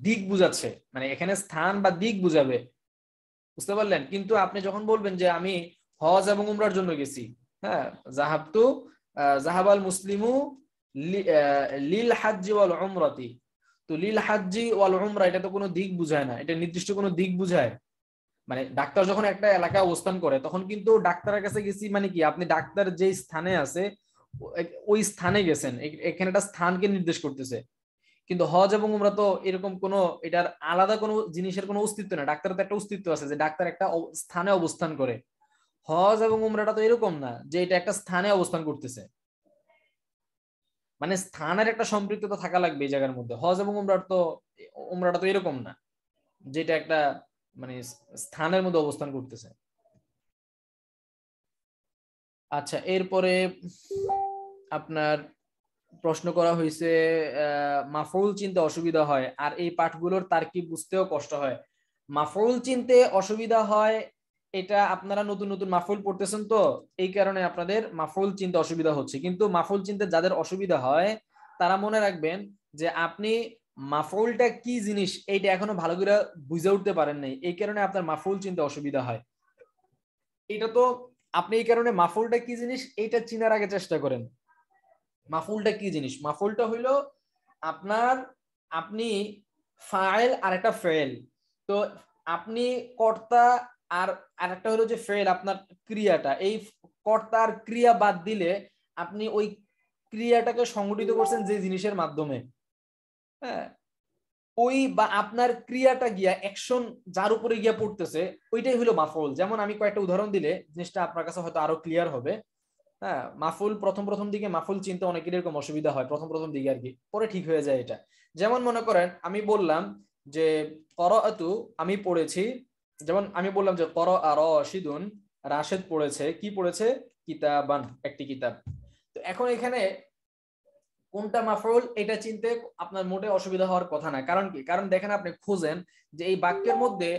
দিক বুঝাচ্ছে মানে এখানে স্থান বা দিক বুঝাবে বুঝতে পারলেন কিন্তু আপনি যখন বলবেন যে আমি হজ এবং উমরার জন্য গেছি হ্যাঁ জাহাবতু জাহাবাল মুসলিমু লীল হাজ্জি ওয়াল উমরাতি তো লীল হাজ্জি ওয়াল উমরা এটা তো কোনো দিক বুঝায় না এটা নির্দিষ্ট কোনো দিক বুঝায় মানে ডাক্তার যখন একটা এলাকায় অবস্থান করে তখন কিন্তু ডাক্তারের কাছে গেছি মানে কি আপনি ডাক্তার যে স্থানে আছে ওই স্থানে গেছেন এখানে একটা স্থানকে নির্দেশ করতেছে কিন্তু হজ এবং উমরা তো এরকম কোনো এটার আলাদা কোনো জিনিসের কোনো অস্তিত্ব না ডাক্তারের তো একটা অস্তিত্ব আছে যে ডাক্তার একটা স্থানে অবস্থান করে হজ এবং উমরাটা তো এরকম না যে এটা একটা স্থানে অবস্থান করতেছে মানে স্থানের একটা সম্পৃক্ততা থাকা লাগবে এই জায়গার মধ্যে হজ এবং উমরার তো উমরাটা তো এরকম না যেটা একটা মানে স্থানের মধ্যে অবস্থান করতেছে আচ্ছা এরপরে আপনার প্রশ্ন করা হয়েছে মাফরুল চিনতে অসুবিধা হয় আর এই পাঠগুলোর তার কি বুঝতেও কষ্ট হয় মাফরুল চিনতে অসুবিধা হয় এটা আপনারা নতুন নতুন মাফুল পড়তেছেন তো এই কারণে আপনাদের মাফুল চিনতে অসুবিধা হচ্ছে কিন্তু মাফুল চিনতে যাদের অসুবিধা হয় তারা মনে রাখবেন যে আপনি মাফুলটা কি জিনিস এইটা এখনো ভালো করে বুঝে উঠতে পারেন নাই এই কারণে আপনার মাফুল চিনতে অসুবিধা হয় এটা তো আপনি এই কারণে মাফুলটা কি জিনিস এইটা চিনার আগে চেষ্টা করেন মাফুলটা কি জিনিস মাফুলটা হইল আপনার আপনি ফাইল আর একটা ফেল তো আপনি কর্তা আর আরেকটা হলো যে ফেল আপনার ক্রিয়াটা এই কর্তার ক্রিয়া বাদ দিলে আপনি ওই ক্রিয়াটাকে সংগঠিত করছেন যে জিনিসের মাধ্যমে হ্যাঁ ওই বা আপনার ক্রিয়াটা গিয়া অ্যাকশন যার উপরে গিয়া পড়তেছে ওইটাই হলো মাফল যেমন আমি কয়েকটা উদাহরণ দিলে জিনিসটা আপনার কাছে হয়তো আরো ক্লিয়ার হবে হ্যাঁ মাফুল প্রথম প্রথম দিকে মাফুল চিন্তা অনেক এরকম অসুবিধা হয় প্রথম প্রথম দিকে আর কি পরে ঠিক হয়ে যায় এটা যেমন মনে করেন আমি বললাম যে করাতু আমি পড়েছি যেমন আমি বললাম যে কর আর রাশেদ পড়েছে কি পড়েছে কিতাবান একটি কিতাব তো এখন এখানে কোনটা মাফরুল এটা চিনতে আপনার মোটে অসুবিধা হওয়ার কথা না কারণ কি কারণ দেখেন আপনি খুঁজেন যে এই বাক্যের মধ্যে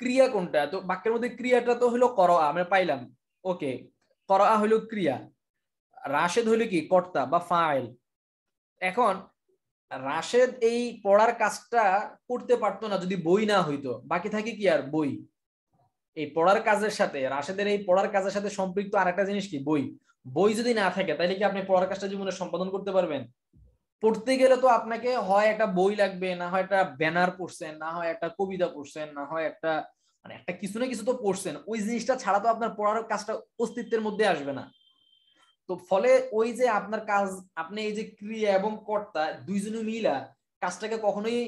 ক্রিয়া কোনটা তো বাক্যের মধ্যে ক্রিয়াটা তো হলো করা আমরা পাইলাম ওকে করা হলো ক্রিয়া রাশেদ হলো কি কর্তা বা ফাইল এখন রাশেদ এই পড়ার কাজটা করতে পারতো না যদি বই না হইতো বাকি থাকে কি আর বই এই পড়ার কাজের সাথে রাশেদের এই পড়ার কাজের সাথে সম্পৃক্ত আরেকটা জিনিস কি বই বই যদি না থাকে তাহলে কি আপনি পড়ার কাজটা জীবনে সম্পাদন করতে পারবেন পড়তে গেলে তো আপনাকে হয় একটা বই লাগবে না হয় একটা ব্যানার পড়ছেন না হয় একটা কবিতা পড়ছেন না হয় একটা মানে একটা কিছু না কিছু তো পড়ছেন ওই জিনিসটা ছাড়া তো আপনার পড়ার কাজটা অস্তিত্বের মধ্যে আসবে না তো ফলে ওই যে আপনার কাজ আপনি এই যে ক্রিয়া এবং কর্তা দুইজনে মিলা কাজটাকে কখনোই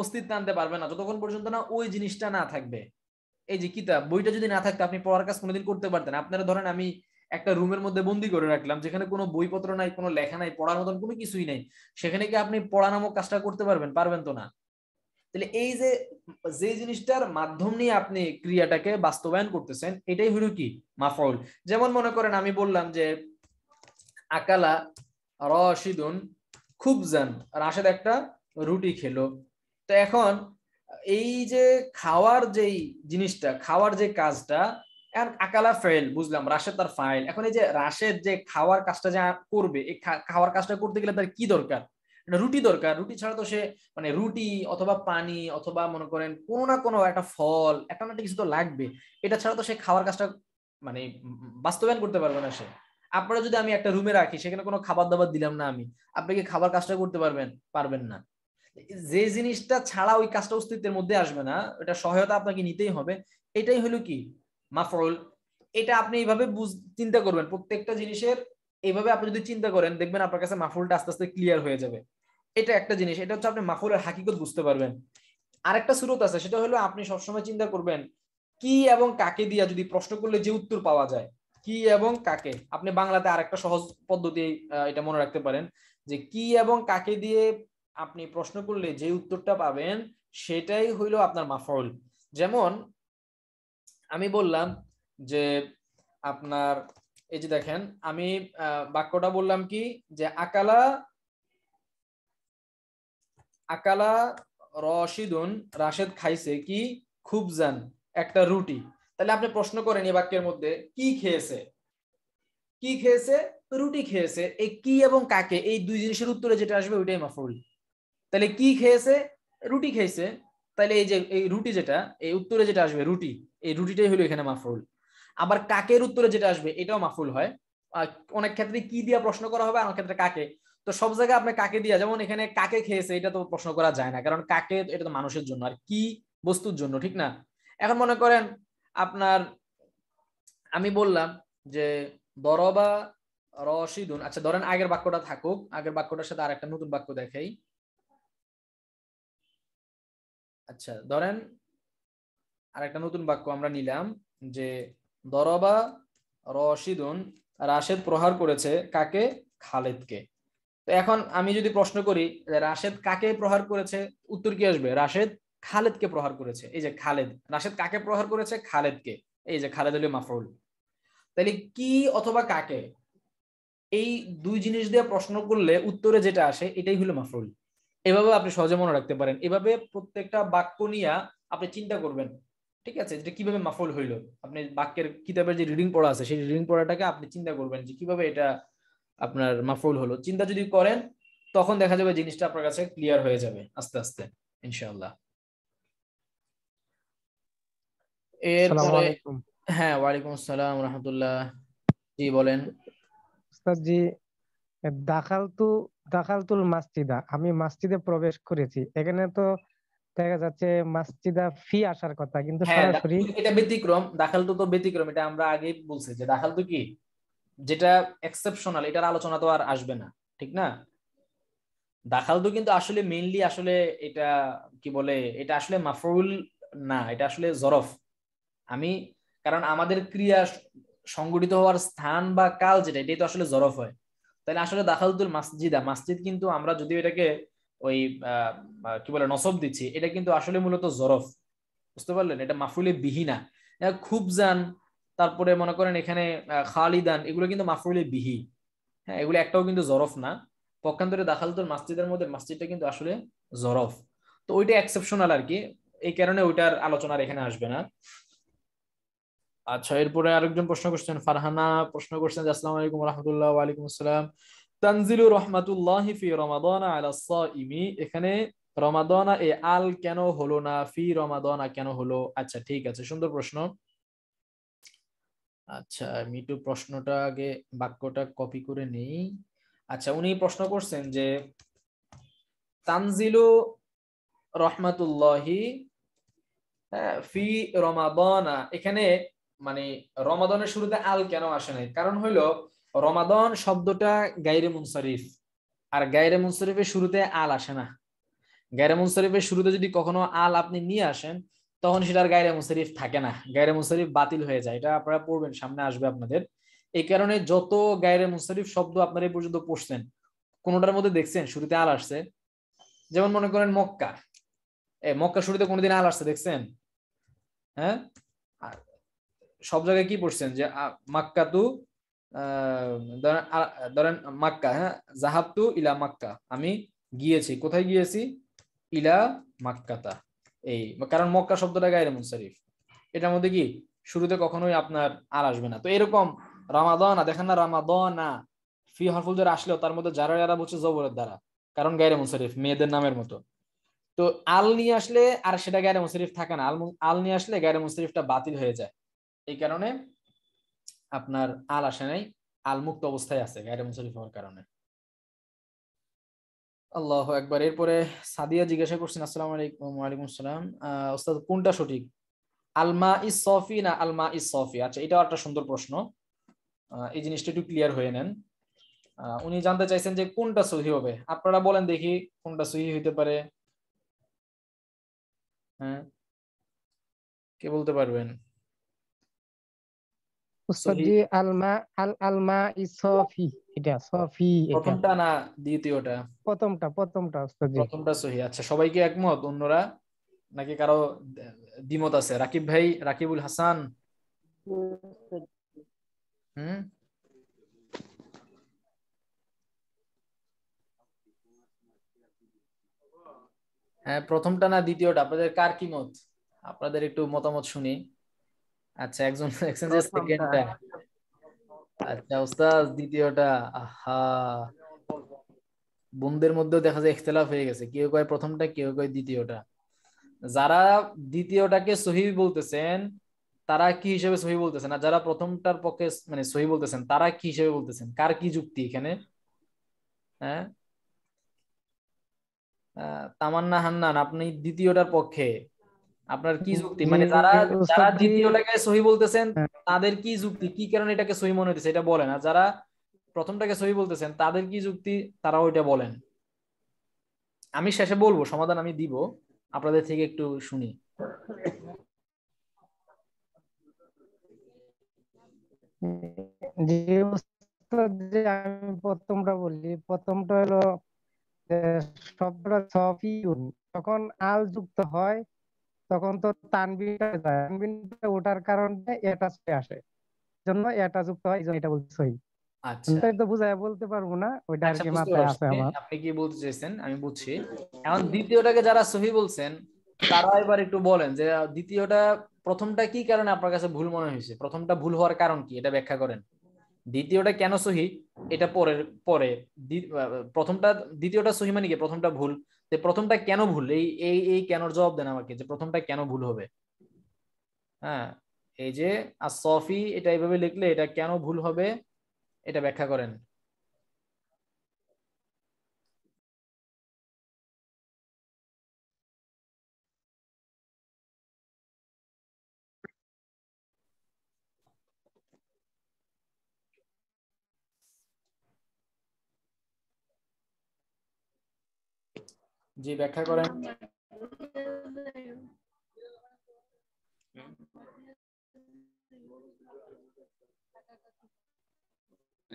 অস্তিত্ব আনতে পারবে না যতক্ষণ পর্যন্ত না ওই জিনিসটা না থাকবে এই যে কিতাব বইটা যদি না থাকতো আপনি পড়ার কাজ কোনোদিন করতে পারতেন আপনারা ধরেন আমি একটা রুমের মধ্যে বন্দি করে রাখলাম যেখানে কোনো বইপত্র নাই কোনো লেখা নাই পড়ার মতন কোনো কিছুই নাই সেখানে কি আপনি পড়া নামক কাজটা করতে পারবেন পারবেন তো না তাহলে এই যে যে জিনিসটার মাধ্যম নিয়ে আপনি ক্রিয়াটাকে বাস্তবায়ন করতেছেন এটাই হলো কি মাফল যেমন মনে করেন আমি বললাম যে আকালা রশিদুন খুব জান রাশেদ একটা রুটি খেলো তো এখন এই যে খাওয়ার যেই জিনিসটা খাওয়ার যে কাজটা এখন আকালা ফেল বুঝলাম রাশেদ তার ফাইল এখন এই যে রাশেদ যে খাওয়ার কাজটা যা করবে এই খাওয়ার কাজটা করতে গেলে তার কি দরকার রুটি দরকার রুটি ছাড়া তো সে মানে রুটি অথবা পানি অথবা মনে করেন কোনো না কোনো একটা ফল একটা না কিছু তো লাগবে এটা ছাড়া তো সে খাওয়ার কাজটা মানে বাস্তবায়ন করতে পারবে না সে আপনারা যদি আমি একটা রুমে রাখি সেখানে কোনো খাবার দাবার দিলাম না আমি আপনি কি খাবার কাজটা করতে পারবেন পারবেন না যে জিনিসটা ছাড়া ওই কাজটা অস্তিত্বের মধ্যে আসবে না এটা সহায়তা আপনাকে নিতেই হবে এটাই হলো কি মাফরুল এটা আপনি এইভাবে বুঝ চিন্তা করবেন প্রত্যেকটা জিনিসের এইভাবে আপনি যদি চিন্তা করেন দেখবেন আপনার কাছে মাফুলটা আস্তে আস্তে ক্লিয়ার হয়ে যাবে এটা একটা জিনিস এটা হচ্ছে আপনি মাফুলের হাকিকত বুঝতে পারবেন আরেকটা স্রোত আছে সেটা হলো আপনি সবসময় চিন্তা করবেন কি এবং কাকে দিয়া যদি প্রশ্ন করলে যে উত্তর পাওয়া যায় কি এবং কাকে আপনি বাংলাতে আরেকটা সহজ পদ্ধতি এটা মনে রাখতে পারেন যে কি এবং কাকে দিয়ে আপনি প্রশ্ন করলে যে উত্তরটা পাবেন সেটাই হইল আপনার মাফল যেমন আমি বললাম যে আপনার এই যে দেখেন আমি বাক্যটা বললাম কি যে আকালা আকালা রশিদুন রাশেদ খাইছে কি খুব জান একটা রুটি তাহলে আপনি প্রশ্ন করেন এই বাক্যের মধ্যে কি খেয়েছে কি খেয়েছে রুটি খেয়েছে এই কি এবং কাকে এই দুই জিনিসের উত্তরে যেটা আসবে ওইটাই মাফুল তাহলে কি খেয়েছে রুটি খেয়েছে তাহলে এই যে এই রুটি যেটা এই উত্তরে যেটা আসবে রুটি এই রুটিটাই হলো এখানে মাফুল আবার কাকের উত্তরে যেটা আসবে এটাও মাফুল হয় অনেক ক্ষেত্রে কি দিয়া প্রশ্ন করা হবে অনেক ক্ষেত্রে কাকে তো সব জায়গায় আপনি কাকে দিয়া যেমন এখানে কাকে খেয়েছে এটা তো প্রশ্ন করা যায় না কারণ কাকে এটা তো মানুষের জন্য আর কি বস্তুর জন্য ঠিক না এখন মনে করেন আপনার আমি বললাম যে দরবা রশিদুন আচ্ছা ধরেন আগের বাক্যটা থাকুক আগের বাক্যটার সাথে আর একটা নতুন বাক্য দেখাই আচ্ছা ধরেন আরেকটা নতুন বাক্য আমরা নিলাম যে দরবা রশিদুন রাশেদ প্রহার করেছে কাকে খালেদকে তো এখন আমি যদি প্রশ্ন করি রাশেদ কাকে প্রহার করেছে উত্তর কি আসবে রাশেদ খালেদকে প্রহার করেছে এই যে খালেদ রাশেদ কাকে প্রহার করেছে খালেদকে এই যে খালেদ আলী মাফরুল তাহলে কি অথবা কাকে এই দুই জিনিস দিয়ে প্রশ্ন করলে উত্তরে যেটা আসে এটাই হলো মাফরুল এভাবে আপনি সহজে মনে রাখতে পারেন এভাবে প্রত্যেকটা বাক্য নিয়ে আপনি চিন্তা করবেন ঠিক আছে এটা কিভাবে মাফল হইল আপনি বাক্যের কিতাবের যে রিডিং পড়া আছে সেই রিডিং পড়াটাকে আপনি চিন্তা করবেন যে কিভাবে এটা আপনার মাফল হলো চিন্তা যদি করেন তখন দেখা যাবে জিনিসটা আপনার কাছে ক্লিয়ার হয়ে যাবে আস্তে আস্তে ইনশাআল্লাহ এরপরে হ্যাঁ ওয়ালাইকুম আসসালাম রাহমাতুল্লাহ জি বলেন উস্তাদ জি দাখাল তু আমি মাস্তিদে প্রবেশ করেছি এখানে তো দেখা যাচ্ছে মাসজিদা ফি আসার কথা কিন্তু হ্যাঁ, সরাসরি এটা ব্যতিক্রম দাখাল তো ব্যতিক্রম এটা আমরা আগেই বলছি যে দাখাল তো কি যেটা এক্সেপশনাল এটার আলোচনা তো আর আসবে না ঠিক না দাখাল তো কিন্তু আসলে মেইনলি আসলে এটা কি বলে এটা আসলে মাফরুল না এটা আসলে জরফ আমি কারণ আমাদের ক্রিয়া সংগঠিত হওয়ার স্থান বা কাল যেটা এটাই তো আসলে জরফ হয় তাহলে আসলে দাখালতুল মাসজিদা মাসজিদ কিন্তু আমরা যদি এটাকে ওই কি বলে নসব দিচ্ছি এটা কিন্তু আসলে মূলত জরফ বুঝতে পারলেন এটা মাফুলে বিহিনা খুব যান তারপরে মনে করেন এখানে খালিদান এগুলো কিন্তু মাফুলে বিহি হ্যাঁ এগুলো একটাও কিন্তু জরফ না পক্ষান্তরে দেখাল তোর মাসজিদের মধ্যে মাসজিদটা কিন্তু আসলে জরফ তো ওইটা এক্সেপশনাল আর কি এই কারণে ওইটার আলোচনা এখানে আসবে না আচ্ছা এরপরে আরেকজন প্রশ্ন করছেন ফারহানা প্রশ্ন করছেন আসসালামু আলাইকুম রহমতুল্লাহ ওয়ালাইকুম আসসালাম তানজিলু রহমাতুল্লাহ ফি রমাদানা আলা সাইমি এখানে রমাদানা এ আল কেন হলো না ফি রমাদানা কেন হলো আচ্ছা ঠিক আছে সুন্দর প্রশ্ন আচ্ছা মিটু প্রশ্নটা আগে বাক্যটা কপি করে নেই আচ্ছা উনি প্রশ্ন করছেন যে তানজিলু রহমাতুল্লাহি হ্যাঁ, ফি রমাদানা এখানে মানে রমাদানের শুরুতে আল কেন আসে নাই কারণ হলো রমাদন শব্দটা গাইরে মুনসারিফ আর গাইরে মুনসারিফের শুরুতে আল আসে না গাইরে মুনসারিফের শুরুতে যদি কখনো আল আপনি নিয়ে আসেন তখন সেটার গাইরে মুসারিফ থাকে না গাইরে মুসারিফ বাতিল হয়ে যায় এটা আপনারা পড়বেন সামনে আসবে আপনাদের এই কারণে যত গাইরে মুসারিফ শব্দ আপনারা এই পর্যন্ত পড়ছেন কোনোটার মধ্যে দেখছেন শুরুতে আল আসছে যেমন মনে করেন মক্কা এ মক্কা শুরুতে কোনোদিন আল আসছে দেখছেন হ্যাঁ সব জায়গায় কি পড়ছেন যে মাক্কাতু ধরেন ধরেন মাক্কা হ্যাঁ জাহাবতু ইলা মাক্কা আমি গিয়েছি কোথায় গিয়েছি ইলা মাক্কাতা এই কারণ মক্কা শব্দটা গায়ের মুনসারিফ এটার মধ্যে কি শুরুতে কখনোই আপনার আর আসবে না তো এরকম রামাদানা দেখেন না রামাদানা ফি হরফুল যারা আসলেও তার মধ্যে যারা যারা বলছে জবরের দ্বারা কারণ গায়ের মুনসারিফ মেয়েদের নামের মতো তো আল নিয়ে আসলে আর সেটা গায়ের মুনসারিফ থাকে না আল আল নিয়ে আসলে গায়ের মুনসারিফটা বাতিল হয়ে যায় এই কারণে আপনার আল আসে নাই আল মুক্ত অবস্থায় আছে গাইরে মুসারিফ হওয়ার কারণে আল্লাহ একবার এরপরে সাদিয়া জিজ্ঞাসা করছেন আসসালাম আলাইকুম ওয়ালাইকুম আসসালাম ওস্তাদ কোনটা সঠিক আলমা ইস সফি না আলমা ইস সফি আচ্ছা এটাও একটা সুন্দর প্রশ্ন এই জিনিসটা একটু ক্লিয়ার হয়ে নেন উনি জানতে চাইছেন যে কোনটা সহি হবে আপনারা বলেন দেখি কোনটা সহি হইতে পারে হ্যাঁ কে বলতে পারবেন উসাজি আলমা আল আলমা ইসফি এটা সফি প্রথমটা না দ্বিতীয়টা প্রথমটা প্রথমটা প্রথমটা সহি আচ্ছা একমত অন্যরা নাকি কারো দ্বিমত আছে রাকিব ভাই রাকিবুল হাসান হুম হ্যাঁ প্রথমটা না দ্বিতীয়টা আপনাদের কার কি মত আপনাদের একটু মতামত শুনি আচ্ছা একজন এক্সচেঞ্জের (laughs) সেকেন্ডটা আচ্ছা ওস্তাদ দ্বিতীয়টা আহা বোনদের মধ্যেও দেখা যায় ইখতিলাফ হয়ে গেছে কেউ কয় প্রথমটা কেউ কয় দ্বিতীয়টা যারা দ্বিতীয়টাকে সহি বলতেছেন তারা কি হিসেবে সহি বলতেছেন আর যারা প্রথমটার পক্ষে মানে সহি বলতেছেন তারা কি হিসেবে বলতেছেন কার কি যুক্তি এখানে হ্যাঁ তামান্না হান্নান আপনি দ্বিতীয়টার পক্ষে আপনার কি যুক্তি মানে যারা যারা দ্বিতীয়টাকে সহি বলতেছেন হ্যাঁ। তাদের কি যুক্তি কি কারণে এটাকে সহি মনে হইতেছে এটা বলেন আর যারা প্রথমটাকে সহি বলতেছেন তাদের কি যুক্তি তারা ওইটা বলেন আমি শেষে বলবো সমাধান আমি দিব আপনাদের থেকে একটু শুনি যে আমি প্রথমটা বলি প্রথমটা হলো শব্দটা সফিউন তখন আল যুক্ত হয় তখন তো তানবিনটা যায় তানবিনটা ওঠার কারণে এটা চলে আসে জন্য এটা যুক্ত হয় এইজন্য এটা সহি আচ্ছা তো বলতে পারবো না আচ্ছা, মাথায় আছে আমার আপনি কি বলতে চাইছেন আমি বুঝছি এখন দ্বিতীয়টাকে যারা সহি বলছেন তারা এবার একটু বলেন যে দ্বিতীয়টা প্রথমটা কি কারণে আপনার কাছে ভুল মনে হয়েছে প্রথমটা ভুল হওয়ার কারণ কি এটা ব্যাখ্যা করেন দ্বিতীয়টা কেন সহি এটা পরের পরে প্রথমটা দ্বিতীয়টা সহি মানে কি প্রথমটা ভুল প্রথমটা কেন ভুল এই এই এই কেনর জবাব দেন আমাকে যে প্রথমটা কেন ভুল হবে হ্যাঁ এই যে আর সফি এটা এইভাবে লিখলে এটা কেন ভুল হবে এটা ব্যাখ্যা করেন জি ব্যাখ্যা করেন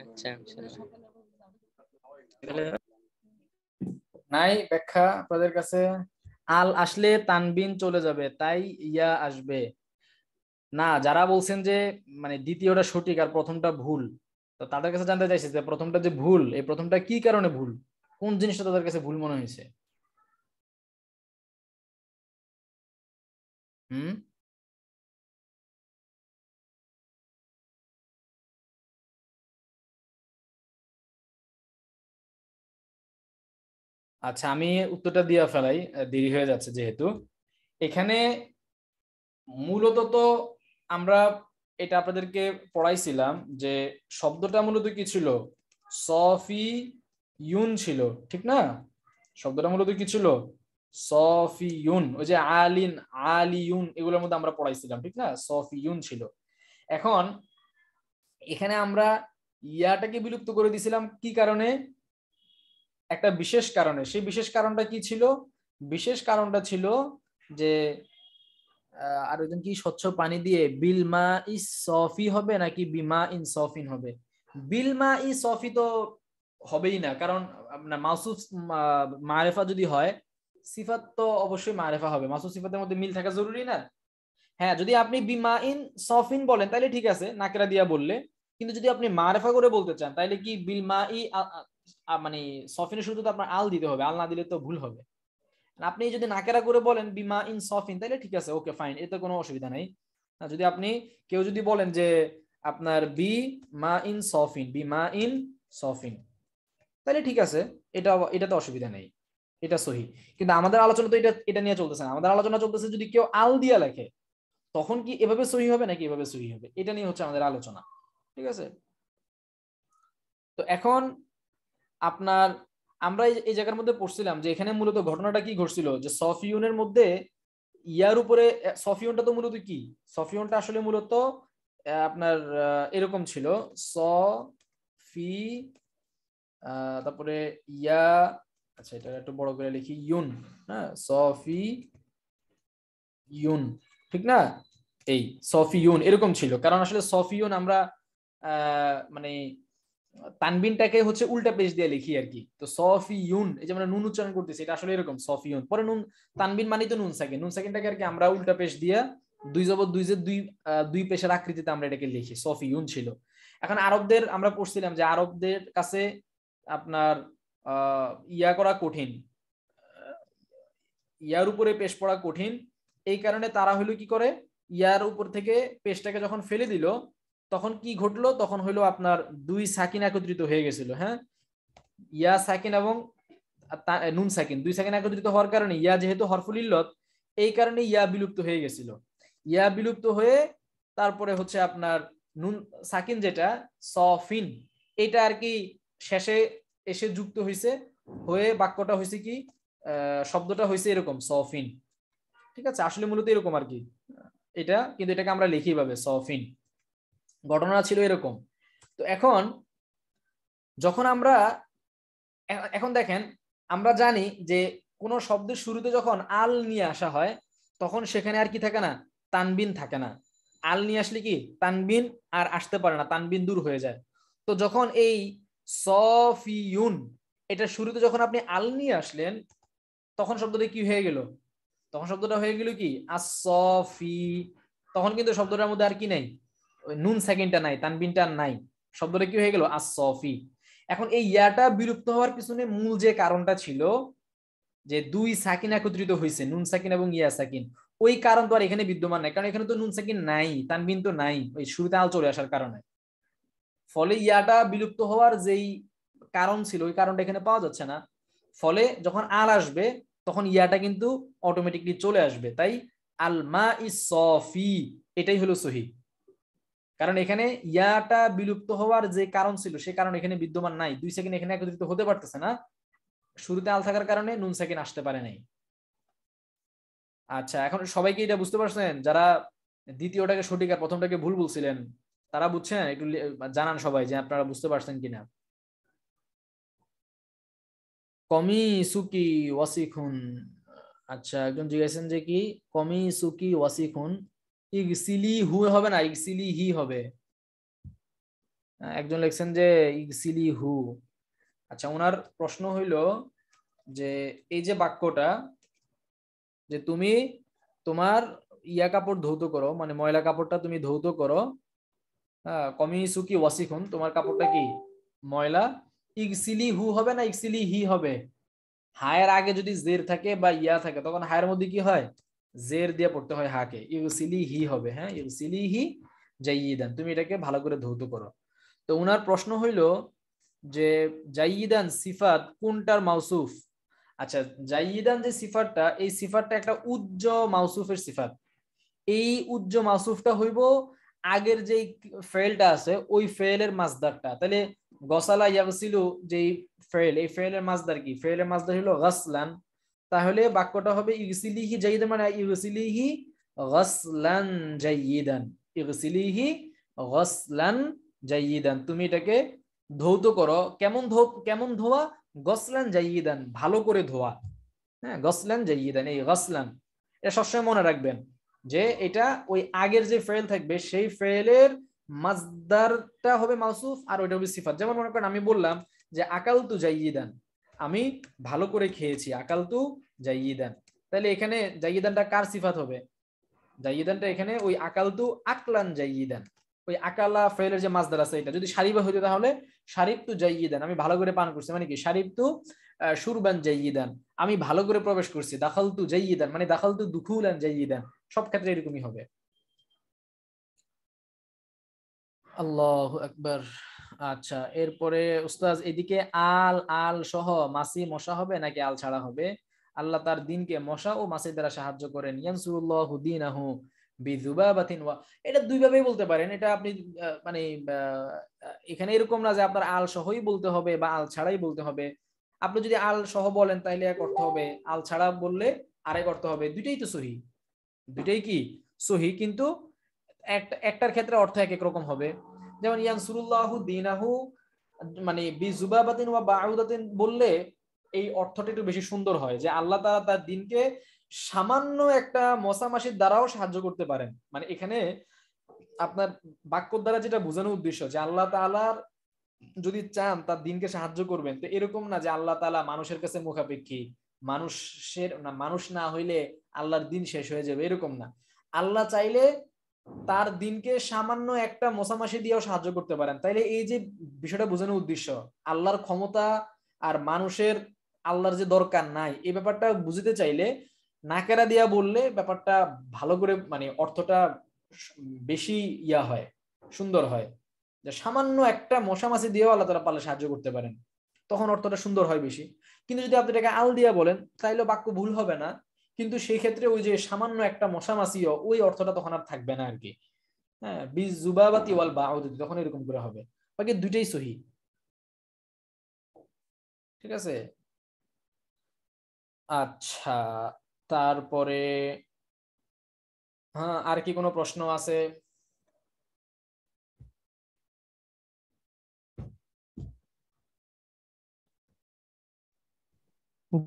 আচ্ছা, নাই ব্যাখ্যা আপনাদের কাছে আল আসলে তানবিন চলে যাবে তাই ইয়া আসবে না যারা বলছেন যে মানে দ্বিতীয়টা সঠিক আর প্রথমটা ভুল তো তাদের কাছে জানতে চাইছে যে প্রথমটা যে ভুল এই প্রথমটা কি কারণে ভুল কোন জিনিসটা তাদের কাছে ভুল মনে হয়েছে Hmm? আচ্ছা আমি উত্তরটা দিয়ে ফেলাই দেরি হয়ে যাচ্ছে যেহেতু এখানে মূলত তো আমরা এটা আপনাদেরকে পড়াইছিলাম যে শব্দটা মূলত কি ছিল সফি ইউন ছিল ঠিক না শব্দটা মূলত কি ছিল সফিউন ওই যে আলিন আলিউন এগুলোর মধ্যে আমরা পড়াইছিলাম ঠিক না সফিউন ছিল এখন এখানে আমরা ইয়াটাকে বিলুপ্ত করে দিছিলাম কি কারণে একটা বিশেষ কারণে সেই বিশেষ কারণটা কি ছিল বিশেষ কারণটা ছিল যে আর ওজন কি স্বচ্ছ পানি দিয়ে বিলমা ই সফি হবে নাকি বিমা ইন সফিন হবে বিলমা ই সফি তো হবেই না কারণ আপনার মাসুফ মারেফা যদি হয় সিফাত তো অবশ্যই মারেফা হবে মাসু সিফাতের মধ্যে মিল থাকা জরুরি না হ্যাঁ যদি আপনি বিমা ইন সফিন বলেন তাহলে ঠিক আছে নাকেরা দিয়া বললে কিন্তু যদি আপনি মারেফা করে বলতে চান তাহলে কি বিলমা ই মানে সফিনের শুধু তো আপনার আল দিতে হবে আল না দিলে তো ভুল হবে আপনি যদি নাকেরা করে বলেন বিমা ইন সফিন তাহলে ঠিক আছে ওকে ফাইন এতে কোনো অসুবিধা নাই যদি আপনি কেউ যদি বলেন যে আপনার বি মা ইন সফিন বি মা ইন সফিন তাহলে ঠিক আছে এটা এটাতে অসুবিধা নেই এটা সহি কিন্তু আমাদের আলোচনা তো এটা এটা নিয়ে চলতেছে না আমাদের আলোচনা চলতেছে যদি কেউ আল দিয়া লেখে তখন কি এভাবে সহি হবে নাকি এভাবে সহি হবে এটা নিয়ে হচ্ছে আমাদের আলোচনা ঠিক আছে তো এখন আপনার আমরা এই জায়গার মধ্যে পড়ছিলাম যে এখানে মূলত ঘটনাটা কি ঘটছিল যে সফিউনের মধ্যে ইয়ার উপরে সফিউনটা তো মূলত কি সফিউনটা আসলে মূলত আপনার এরকম ছিল স ফি তারপরে ইয়া আচ্ছা এটা একটু বড় করে লিখি ইউন হ্যাঁ সফি ইউন ঠিক না এই ইউন এরকম ছিল কারণ আসলে ইউন আমরা মানে তানবিনটাকে হচ্ছে উল্টা পেজ দিয়ে লিখি আর কি তো ইউন এই যে আমরা নুন উচ্চারণ করতেছি এটা আসলে এরকম ইউন পরে নুন তানবিন মানে তো নুন সাকিন নুন সাকিনটাকে আর কি আমরা উল্টা পেজ দিয়ে দুই জবর দুই যে দুই দুই পেশের আকৃতিতে আমরা এটাকে লিখি ইউন ছিল এখন আরবদের আমরা পড়ছিলাম যে আরবদের কাছে আপনার ইয়া করা কঠিন ইয়ার উপরে পেশ পড়া কঠিন এই কারণে তারা হইলো কি করে ইয়ার উপর থেকে পেশটাকে যখন ফেলে দিল তখন কি ঘটলো তখন হইলো আপনার দুই সাকিন একত্রিত হয়ে গেছিল হ্যাঁ ইয়া সাকিন এবং নুন সাকিন দুই সাকিন একত্রিত হওয়ার কারণে ইয়া যেহেতু হরফুল ইল্লত এই কারণে ইয়া বিলুপ্ত হয়ে গেছিল ইয়া বিলুপ্ত হয়ে তারপরে হচ্ছে আপনার নুন সাকিন যেটা সফিন এটা আর কি শেষে এসে যুক্ত হয়েছে হয়ে বাক্যটা হয়েছে কি শব্দটা হয়েছে এরকম সফিন ঠিক আছে আসলে মূলত এরকম আর কি এটা কিন্তু এটাকে আমরা লিখি ভাবে সফিন ঘটনা ছিল এরকম তো এখন যখন আমরা এখন দেখেন আমরা জানি যে কোন শব্দের শুরুতে যখন আল নিয়ে আসা হয় তখন সেখানে আর কি থাকে না তানবিন থাকে না আল নিয়ে আসলে কি তানবিন আর আসতে পারে না তানবিন দূর হয়ে যায় তো যখন এই সফিউন এটা শুরুতে যখন আপনি আল নিয়ে আসলেন তখন শব্দটা কি হয়ে গেল তখন শব্দটা হয়ে গেল কি আসফি তখন কিন্তু শব্দটার মধ্যে আর কি নাই নুন সেকেন্ডটা নাই তানবিনটা নাই শব্দটা কি হয়ে গেল আসফি এখন এই ইয়াটা বিলুপ্ত হওয়ার পিছনে মূল যে কারণটা ছিল যে দুই সাকিন একত্রিত হয়েছে নুন সাকিন এবং ইয়া সাকিন ওই কারণ তো আর এখানে বিদ্যমান নাই কারণ এখানে তো নুন সাকিন নাই তানবিন তো নাই ওই শুরুতে আল চলে আসার কারণে ফলে ইয়াটা বিলুপ্ত হওয়ার যেই কারণ ছিল ওই কারণটা এখানে পাওয়া যাচ্ছে না ফলে যখন আল আসবে তখন ইয়াটা কিন্তু অটোমেটিকলি চলে আসবে তাই আল মা সফি এটাই হলো সহি কারণ এখানে ইয়াটা বিলুপ্ত হওয়ার যে কারণ ছিল সে কারণ এখানে বিদ্যমান নাই দুই সেকেন্ড এখানে একত্রিত হতে পারতেছে না শুরুতে আল থাকার কারণে নুন সেকেন্ড আসতে পারে নাই আচ্ছা এখন সবাইকে এটা বুঝতে পারছেন যারা দ্বিতীয়টাকে সঠিক আর প্রথমটাকে ভুল বলছিলেন তারা বুঝছেন একটু জানান সবাই যে আপনারা বুঝতে পারছেন কিনা কমি সুকি ওয়াসিখুন আচ্ছা একজন জিজ্ঞাসেন যে কি কমি সুকি ওয়াসিখুন ইগসিলি হু হবে না ইগসিলি হি হবে একজন লেখছেন যে ইগসিলি হু আচ্ছা ওনার প্রশ্ন হইল যে এই যে বাক্যটা যে তুমি তোমার ইয়া কাপড় ধৌত করো মানে ময়লা কাপড়টা তুমি ধৌত করো সুকি ওয়াসিখুন তোমার কাপড়টা কি ময়লা ইকসিলি হু হবে না ইকসিলি হি হবে হায়ের আগে যদি জের থাকে বা ইয়া থাকে তখন হায়ের মধ্যে কি হয় জের দিয়ে পড়তে হয় হাকে ইউসিলি হি হবে হ্যাঁ ইউসিলি হি জাইদান তুমি এটাকে ভালো করে ধৌত করো তো উনার প্রশ্ন হইল যে জাইদান সিফাত কোনটার মাউসুফ আচ্ছা জাইদান যে সিফাতটা এই সিফাতটা একটা উজ্জ মাউসুফের সিফাত এই উজ্জ মাউসুফটা হইব আগের যে ফেলটা আছে ওই ফেলের মাসদারটা তাহলে গসালা ইয়াগসিলু যে ফেল এই ফেলের মাসদার কি ফেলের মাসদার হলো গসলান তাহলে বাক্যটা হবে ইগসিলিহি জাইদান মানে ইগসিলিহি গসলান জাইদান ইগসিলিহি গসলান জাইদান তুমি এটাকে ধৌত করো কেমন ধো কেমন ধোয়া গসলান জাইদান ভালো করে ধোয়া হ্যাঁ গসলান জাইদান এই গসলান এটা সবসময় মনে রাখবেন যে এটা ওই আগের যে ফেল থাকবে সেই ফেলের মাজদারটা হবে মাউসুফ আর ওইটা হবে সিফাত যেমন মনে করেন আমি বললাম যে আকাল তু জাইয়িদান আমি ভালো করে খেয়েছি আকাল তু জাইয়িদান তাহলে এখানে জাইয়িদানটা কার সিফাত হবে জাইয়িদানটা এখানে ওই আকাল তু আকলান জাইয়িদান ওই আকালা ফেলের যে মাজদার আছে এটা যদি সারিবা হইতো তাহলে শারিব তু জাইয়িদান আমি ভালো করে পান করছি মানে কি শারিব তু সুরবান জাইয়িদান আমি ভালো করে প্রবেশ করছি দাখাল তু জাইয়িদান মানে দাখাল তু দুখুলান জাইয়িদান সব ক্ষেত্রে এরকমই হবে আল্লাহ আকবর আচ্ছা এরপরে উস্তাজ এদিকে আল আল সহ মাসি মশা হবে নাকি আল ছাড়া হবে আল্লাহ তার দিনকে মশা ও মাসি দ্বারা সাহায্য করেন ইয়ানসুল্লাহ দিনাহু বিজুবাবাতিন ওয়া এটা দুইভাবেই বলতে পারেন এটা আপনি মানে এখানে এরকম না যে আপনার আল সহই বলতে হবে বা আল ছাড়াই বলতে হবে আপনি যদি আল সহ বলেন তাহলে এক অর্থ হবে আল ছাড়া বললে আরেক অর্থ হবে দুইটাই তো সহি দুইটাই কি সহি কিন্তু একটার ক্ষেত্রে অর্থ এক এক রকম হবে যেমন দিন দিনাহু মানে বি বা বাউদাতিন বললে এই অর্থটা একটু বেশি সুন্দর হয় যে আল্লাহ তারা তার দিনকে সামান্য একটা মশা মাসির দ্বারাও সাহায্য করতে পারেন মানে এখানে আপনার বাক্য দ্বারা যেটা বোঝানোর উদ্দেশ্য যে আল্লাহ তালার যদি চান তার দিনকে সাহায্য করবেন তো এরকম না যে আল্লাহ তালা মানুষের কাছে মুখাপেক্ষী মানুষের না মানুষ না হইলে আল্লাহর দিন শেষ হয়ে যাবে এরকম না আল্লাহ চাইলে তার দিনকে সামান্য একটা মশামাশি দিয়েও সাহায্য করতে পারেন তাইলে এই যে বিষয়টা বোঝানোর উদ্দেশ্য আল্লাহর ক্ষমতা আর মানুষের আল্লাহর যে দরকার নাই এই ব্যাপারটা বুঝতে চাইলে নাকেরা দিয়া বললে ব্যাপারটা ভালো করে মানে অর্থটা বেশি ইয়া হয় সুন্দর হয় যে সামান্য একটা মশামাশি দিয়েও আল্লাহ তারা পারলে সাহায্য করতে পারেন তখন অর্থটা সুন্দর হয় বেশি কিন্তু যদি আপনি এটাকে আল দিয়া বলেন তাইলে বাক্য ভুল হবে না কিন্তু সেই ক্ষেত্রে ওই যে সামান্য একটা মশা মাসিও ওই অর্থটা তখন আর থাকবে না আরকি হ্যাঁ বীজ জুবাবাতি ওয়াল বাউদি তখন এরকম করে হবে বাকি দুইটাই সহি ঠিক আছে আচ্ছা তারপরে হ্যাঁ আর কি কোনো প্রশ্ন আছে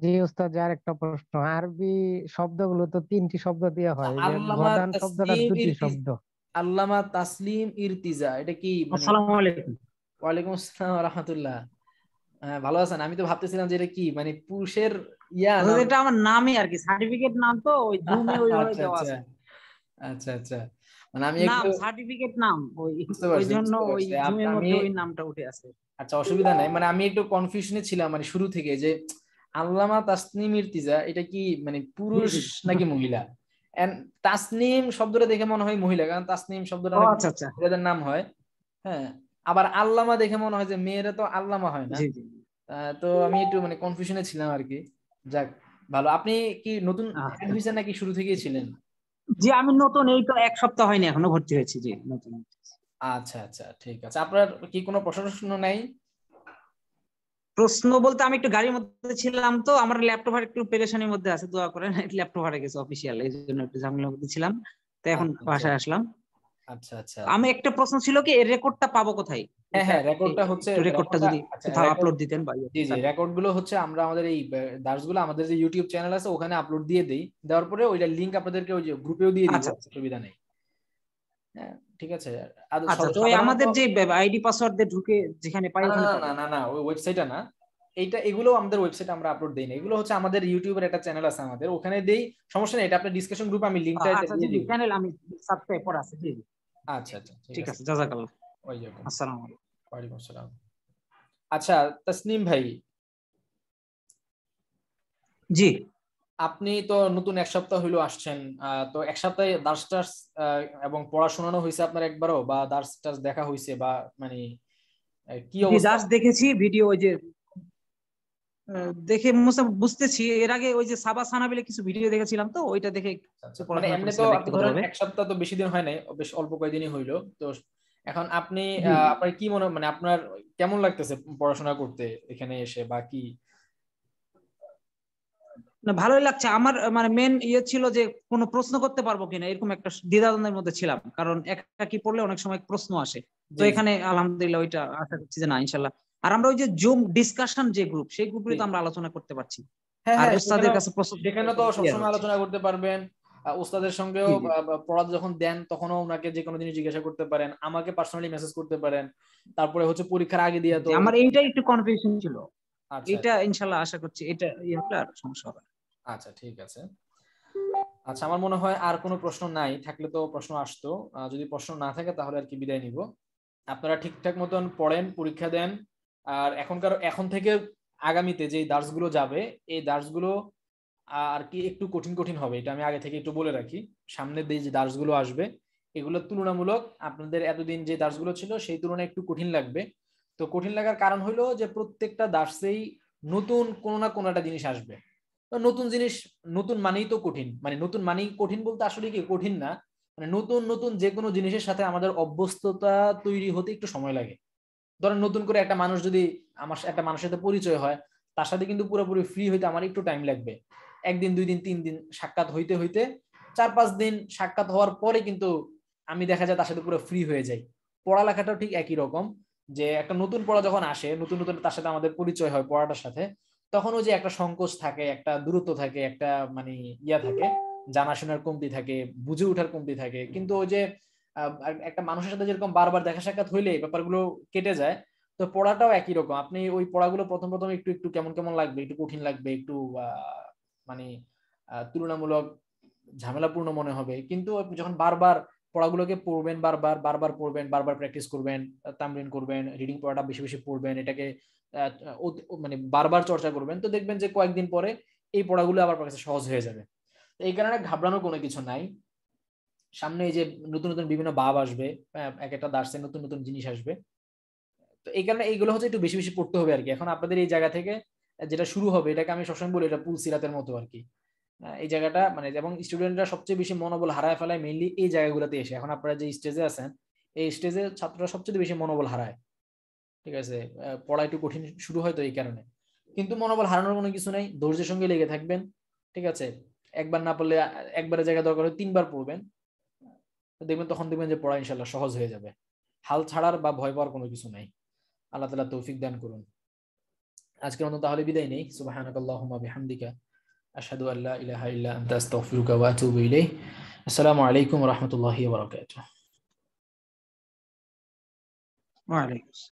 জি ওস্তাদ আর একটা প্রশ্ন আরবি শব্দগুলো তো তিনটি শব্দ দিয়ে হয় গদান শব্দটা দুটি শব্দ আল্লামা তাসলিম ইরতিজা এটা কি মানে আসসালামু আলাইকুম ওয়ালাইকুম আসসালাম ওয়া রাহমাতুল্লাহ হ্যাঁ, ভালো আছেন আমি তো ভাবতেছিলাম যে এটা কি মানে পুরুষের ইয়া এটা আমার নামই আর কি সার্টিফিকেট নাম তো ওই দুমে (laughs) ওইভাবে আচ্ছা, দেওয়া আচ্ছা। আছে আচ্ছা আচ্ছা মানে আমি একটু সার্টিফিকেট নাম ওই ওই জন্য ওই দুমের মধ্যে ওই নামটা উঠে আছে আচ্ছা অসুবিধা নাই মানে আমি একটু কনফিউশনে ছিলাম মানে শুরু থেকে যে আল্লামা তাসনিম ইরতিজা এটা কি মানে পুরুষ নাকি মহিলা তাসনিম শব্দটা দেখে মনে হয় মহিলা কারণ তাসনিম শব্দটা আচ্ছা, আচ্ছা। নাম হয় হ্যাঁ আবার আল্লামা দেখে মনে হয় যে মেয়েরা তো আল্লামা হয় না তো আমি একটু মানে কনফিউশনে ছিলাম আর কি যাক ভালো আপনি কি নতুন অ্যাডমিশন আচ্ছা। নাকি শুরু থেকেই ছিলেন জি আমি নতুন এই তো এক সপ্তাহ হয়নি এখনো ভর্তি হয়েছি জি নতুন আচ্ছা আচ্ছা ঠিক আছে আপনার কি কোনো প্রশ্ন নাই প্রশ্ন বলতে আমি একটু গাড়ির মধ্যে ছিলাম তো আমার ল্যাপটপ আর একটু পেরেশানির মধ্যে আছে দোয়া করেন ল্যাপটপ (laughs) হারে গেছে অফিসিয়াল এই জন্য একটু ঝামেলার মধ্যে ছিলাম তো এখন আচ্ছা, বাসায় আসলাম আচ্ছা আচ্ছা আমি একটা প্রশ্ন ছিল কি এর রেকর্ডটা পাবো কোথায় হ্যাঁ হ্যাঁ রেকর্ডটা হচ্ছে রেকর্ডটা যদি আচ্ছা, কোথাও আপলোড দিতেন ইয়ে জি জি রেকর্ডগুলো হচ্ছে আমরা আমাদের এই দার্সগুলো আমাদের যে ইউটিউব চ্যানেল আছে ওখানে আপলোড দিয়ে দেই দেওয়ার পরে ওইটা লিংক আপনাদেরকে ওই যে গ্রুপেও দিয়ে দিই আচ্ছা, অসুবিধা নেই হ্যাঁ, ঠিক আছে আচ্ছা, আমাদের যে আইডি পাসওয়ার্ড দিয়ে ঢুকে যেখানে পাই না না না না ওই ওয়েবসাইটটা না এইটা এগুলো আমাদের ওয়েবসাইট আমরা আপলোড দেই না এগুলো হচ্ছে আমাদের ইউটিউবের একটা চ্যানেল আছে আমাদের ওখানে দেই সমস্যা নেই এটা আপনার ডিসকাশন গ্রুপ আমি লিংকটা আচ্ছা, দিয়ে আচ্ছা, দিই চ্যানেল আমি সাবস্ক্রাইব করা আছে জি আচ্ছা আচ্ছা ঠিক আছে জাযাকাল্লাহ ওয়ালাইকুম আসসালামু আলাইকুম ওয়া আলাইকুম আসসালাম আচ্ছা তাসনিম ভাই জি আপনি তো নতুন এক সপ্তাহ হইলো আসছেন তো এক সপ্তাহে দার্স টার্স এবং পড়াশোনানো হয়েছে আপনার একবারও বা দার্স টার্স দেখা হয়েছে বা মানে কি অবস্থা দার্স দেখেছি ভিডিও ওই যে দেখে বুঝতেছি এর আগে ওই যে সাবা সানা বলে কিছু ভিডিও দেখেছিলাম তো ওইটা দেখে আচ্ছা, মানে এমনি তো আপনি ধরেন এক সপ্তাহ তো বেশি দিন হয় নাই বেশ অল্প কয়েকদিনই হইলো তো এখন আপনি আপনার কি মনে মানে আপনার কেমন লাগতেছে পড়াশোনা করতে এখানে এসে বা কি না ভালোই লাগছে আমার মানে মেন ইয়ে ছিল যে কোনো প্রশ্ন করতে পারবো কিনা এরকম একটা দ্বিধাদ্বন্দ্বের মধ্যে ছিলাম কারণ একা কি পড়লে অনেক সময় প্রশ্ন আসে তো এখানে আলহামদুলিল্লাহ ওইটা আশা করছি যে না ইনশাল্লাহ আর আমরা ওই যে জুম ডিসকাশন যে গ্রুপ সেই গ্রুপে তো আমরা আলোচনা করতে পারছি হ্যাঁ, আর উস্তাদের হ্যাঁ, কাছে সেখানে তো সবসময় আচ্ছা। আলোচনা করতে পারবেন ওস্তাদের সঙ্গেও পড়া যখন দেন তখনও ওনাকে যে কোনো জিনিস জিজ্ঞাসা করতে পারেন আমাকে পার্সোনালি মেসেজ করতে পারেন তারপরে হচ্ছে পরীক্ষার আগে দিয়ে তো আমার আচ্ছা, এইটা একটু কনফিউশন ছিল এটা আচ্ছা। ইনশাল্লাহ আশা করছি এটা ইয়ে হলে আর সমস্যা হবে আচ্ছা ঠিক আছে আচ্ছা আমার মনে হয় আর কোনো প্রশ্ন নাই থাকলে তো প্রশ্ন আসতো যদি প্রশ্ন না থাকে তাহলে আর কি বিদায় নিব আপনারা ঠিকঠাক মতন পড়েন পরীক্ষা দেন আর এখনকার এখন থেকে আগামীতে যে দার্সগুলো যাবে এই দার্সগুলো আর কি একটু কঠিন কঠিন হবে এটা আমি আগে থেকে একটু বলে রাখি সামনে দিয়ে যে দার্সগুলো আসবে এগুলো তুলনামূলক আপনাদের এতদিন যে দার্সগুলো ছিল সেই তুলনায় একটু কঠিন লাগবে তো কঠিন লাগার কারণ হলো যে প্রত্যেকটা দার্সেই নতুন কোনো না কোনো একটা জিনিস আসবে নতুন জিনিস নতুন মানেই তো কঠিন মানে নতুন মানেই কঠিন বলতে আসলে কি কঠিন না মানে নতুন নতুন যে কোনো জিনিসের সাথে আমাদের অভ্যস্ততা তৈরি হতে একটু সময় লাগে ধরেন নতুন করে একটা মানুষ যদি আমার একটা মানুষের সাথে পরিচয় হয় তার সাথে কিন্তু পুরোপুরি ফ্রি হইতে আমার একটু টাইম লাগবে একদিন দুই দিন তিন দিন সাক্ষাৎ হইতে হইতে চার পাঁচ দিন সাক্ষাৎ হওয়ার পরে কিন্তু আমি দেখা যায় তার সাথে পুরো ফ্রি হয়ে যাই পড়ালেখাটাও ঠিক একই রকম যে একটা নতুন পড়া যখন আসে নতুন নতুন তার সাথে আমাদের পরিচয় হয় পড়াটার সাথে তখন ওই যে একটা সংকোচ থাকে একটা দূরত্ব থাকে একটা মানে ইয়া থাকে জানাশোনার কমতি থাকে বুঝে ওঠার কমতি থাকে কিন্তু ওই যে একটা মানুষের সাথে যেরকম বারবার দেখা সাক্ষাৎ হইলে ব্যাপারগুলো কেটে যায় তো পড়াটাও একই রকম আপনি ওই পড়াগুলো প্রথম প্রথম একটু একটু কেমন কেমন লাগবে একটু কঠিন লাগবে একটু মানে তুলনামূলক ঝামেলাপূর্ণ মনে হবে কিন্তু যখন বারবার পড়াগুলোকে পড়বেন বারবার বারবার পড়বেন বারবার প্র্যাকটিস করবেন তামরিন করবেন রিডিং পড়াটা বেশি বেশি পড়বেন এটাকে মানে বারবার চর্চা করবেন তো দেখবেন যে কয়েকদিন পরে এই পড়াগুলো আবার আপনার কাছে সহজ হয়ে যাবে তো এই কারণে ঘাবড়ানোর কোনো কিছু নাই সামনে এই যে নতুন নতুন বিভিন্ন বাব আসবে হ্যাঁ, এক একটা দার্সের নতুন নতুন জিনিস আসবে তো এই কারণে এইগুলো হচ্ছে একটু বেশি বেশি পড়তে হবে আর কি এখন আপনাদের এই জায়গা থেকে যেটা শুরু হবে এটাকে আমি সবসময় বলি এটা পুল সিরাতের মতো আর কি এই জায়গাটা মানে এবং স্টুডেন্টরা সবচেয়ে বেশি মনোবল হারায় ফেলায় মেইনলি এই জায়গাগুলোতে এসে এখন আপনারা যে স্টেজে আছেন এই স্টেজে ছাত্ররা সবচেয়ে বেশি মনোবল হারায় ঠিক আছে পড়া একটু কঠিন শুরু হয় তো এই কারণে কিন্তু মনোবল হারানোর কোনো কিছু নাই ধৈর্যের সঙ্গে লেগে থাকবেন ঠিক আছে একবার না পড়লে একবারে জায়গা দরকার হয় তিনবার পড়বেন দেখবেন তখন দেখবেন যে পড়া ইনশাল্লাহ সহজ হয়ে যাবে হাল ছাড়ার বা ভয় পাওয়ার কোনো কিছু নাই আল্লাহ তালা তৌফিক দান করুন আজকের মতো তাহলে বিদায় নেই সুবাহিকা বিহামদিকা আশহাদু আল্লা ইলাহা ইল্লা আনতা আস্তাগফিরুকা ওয়া আতুবু ইলাইক আসসালামু আলাইকুম ওয়া রাহমাতুল্লাহি ওয়া বারাকাতুহু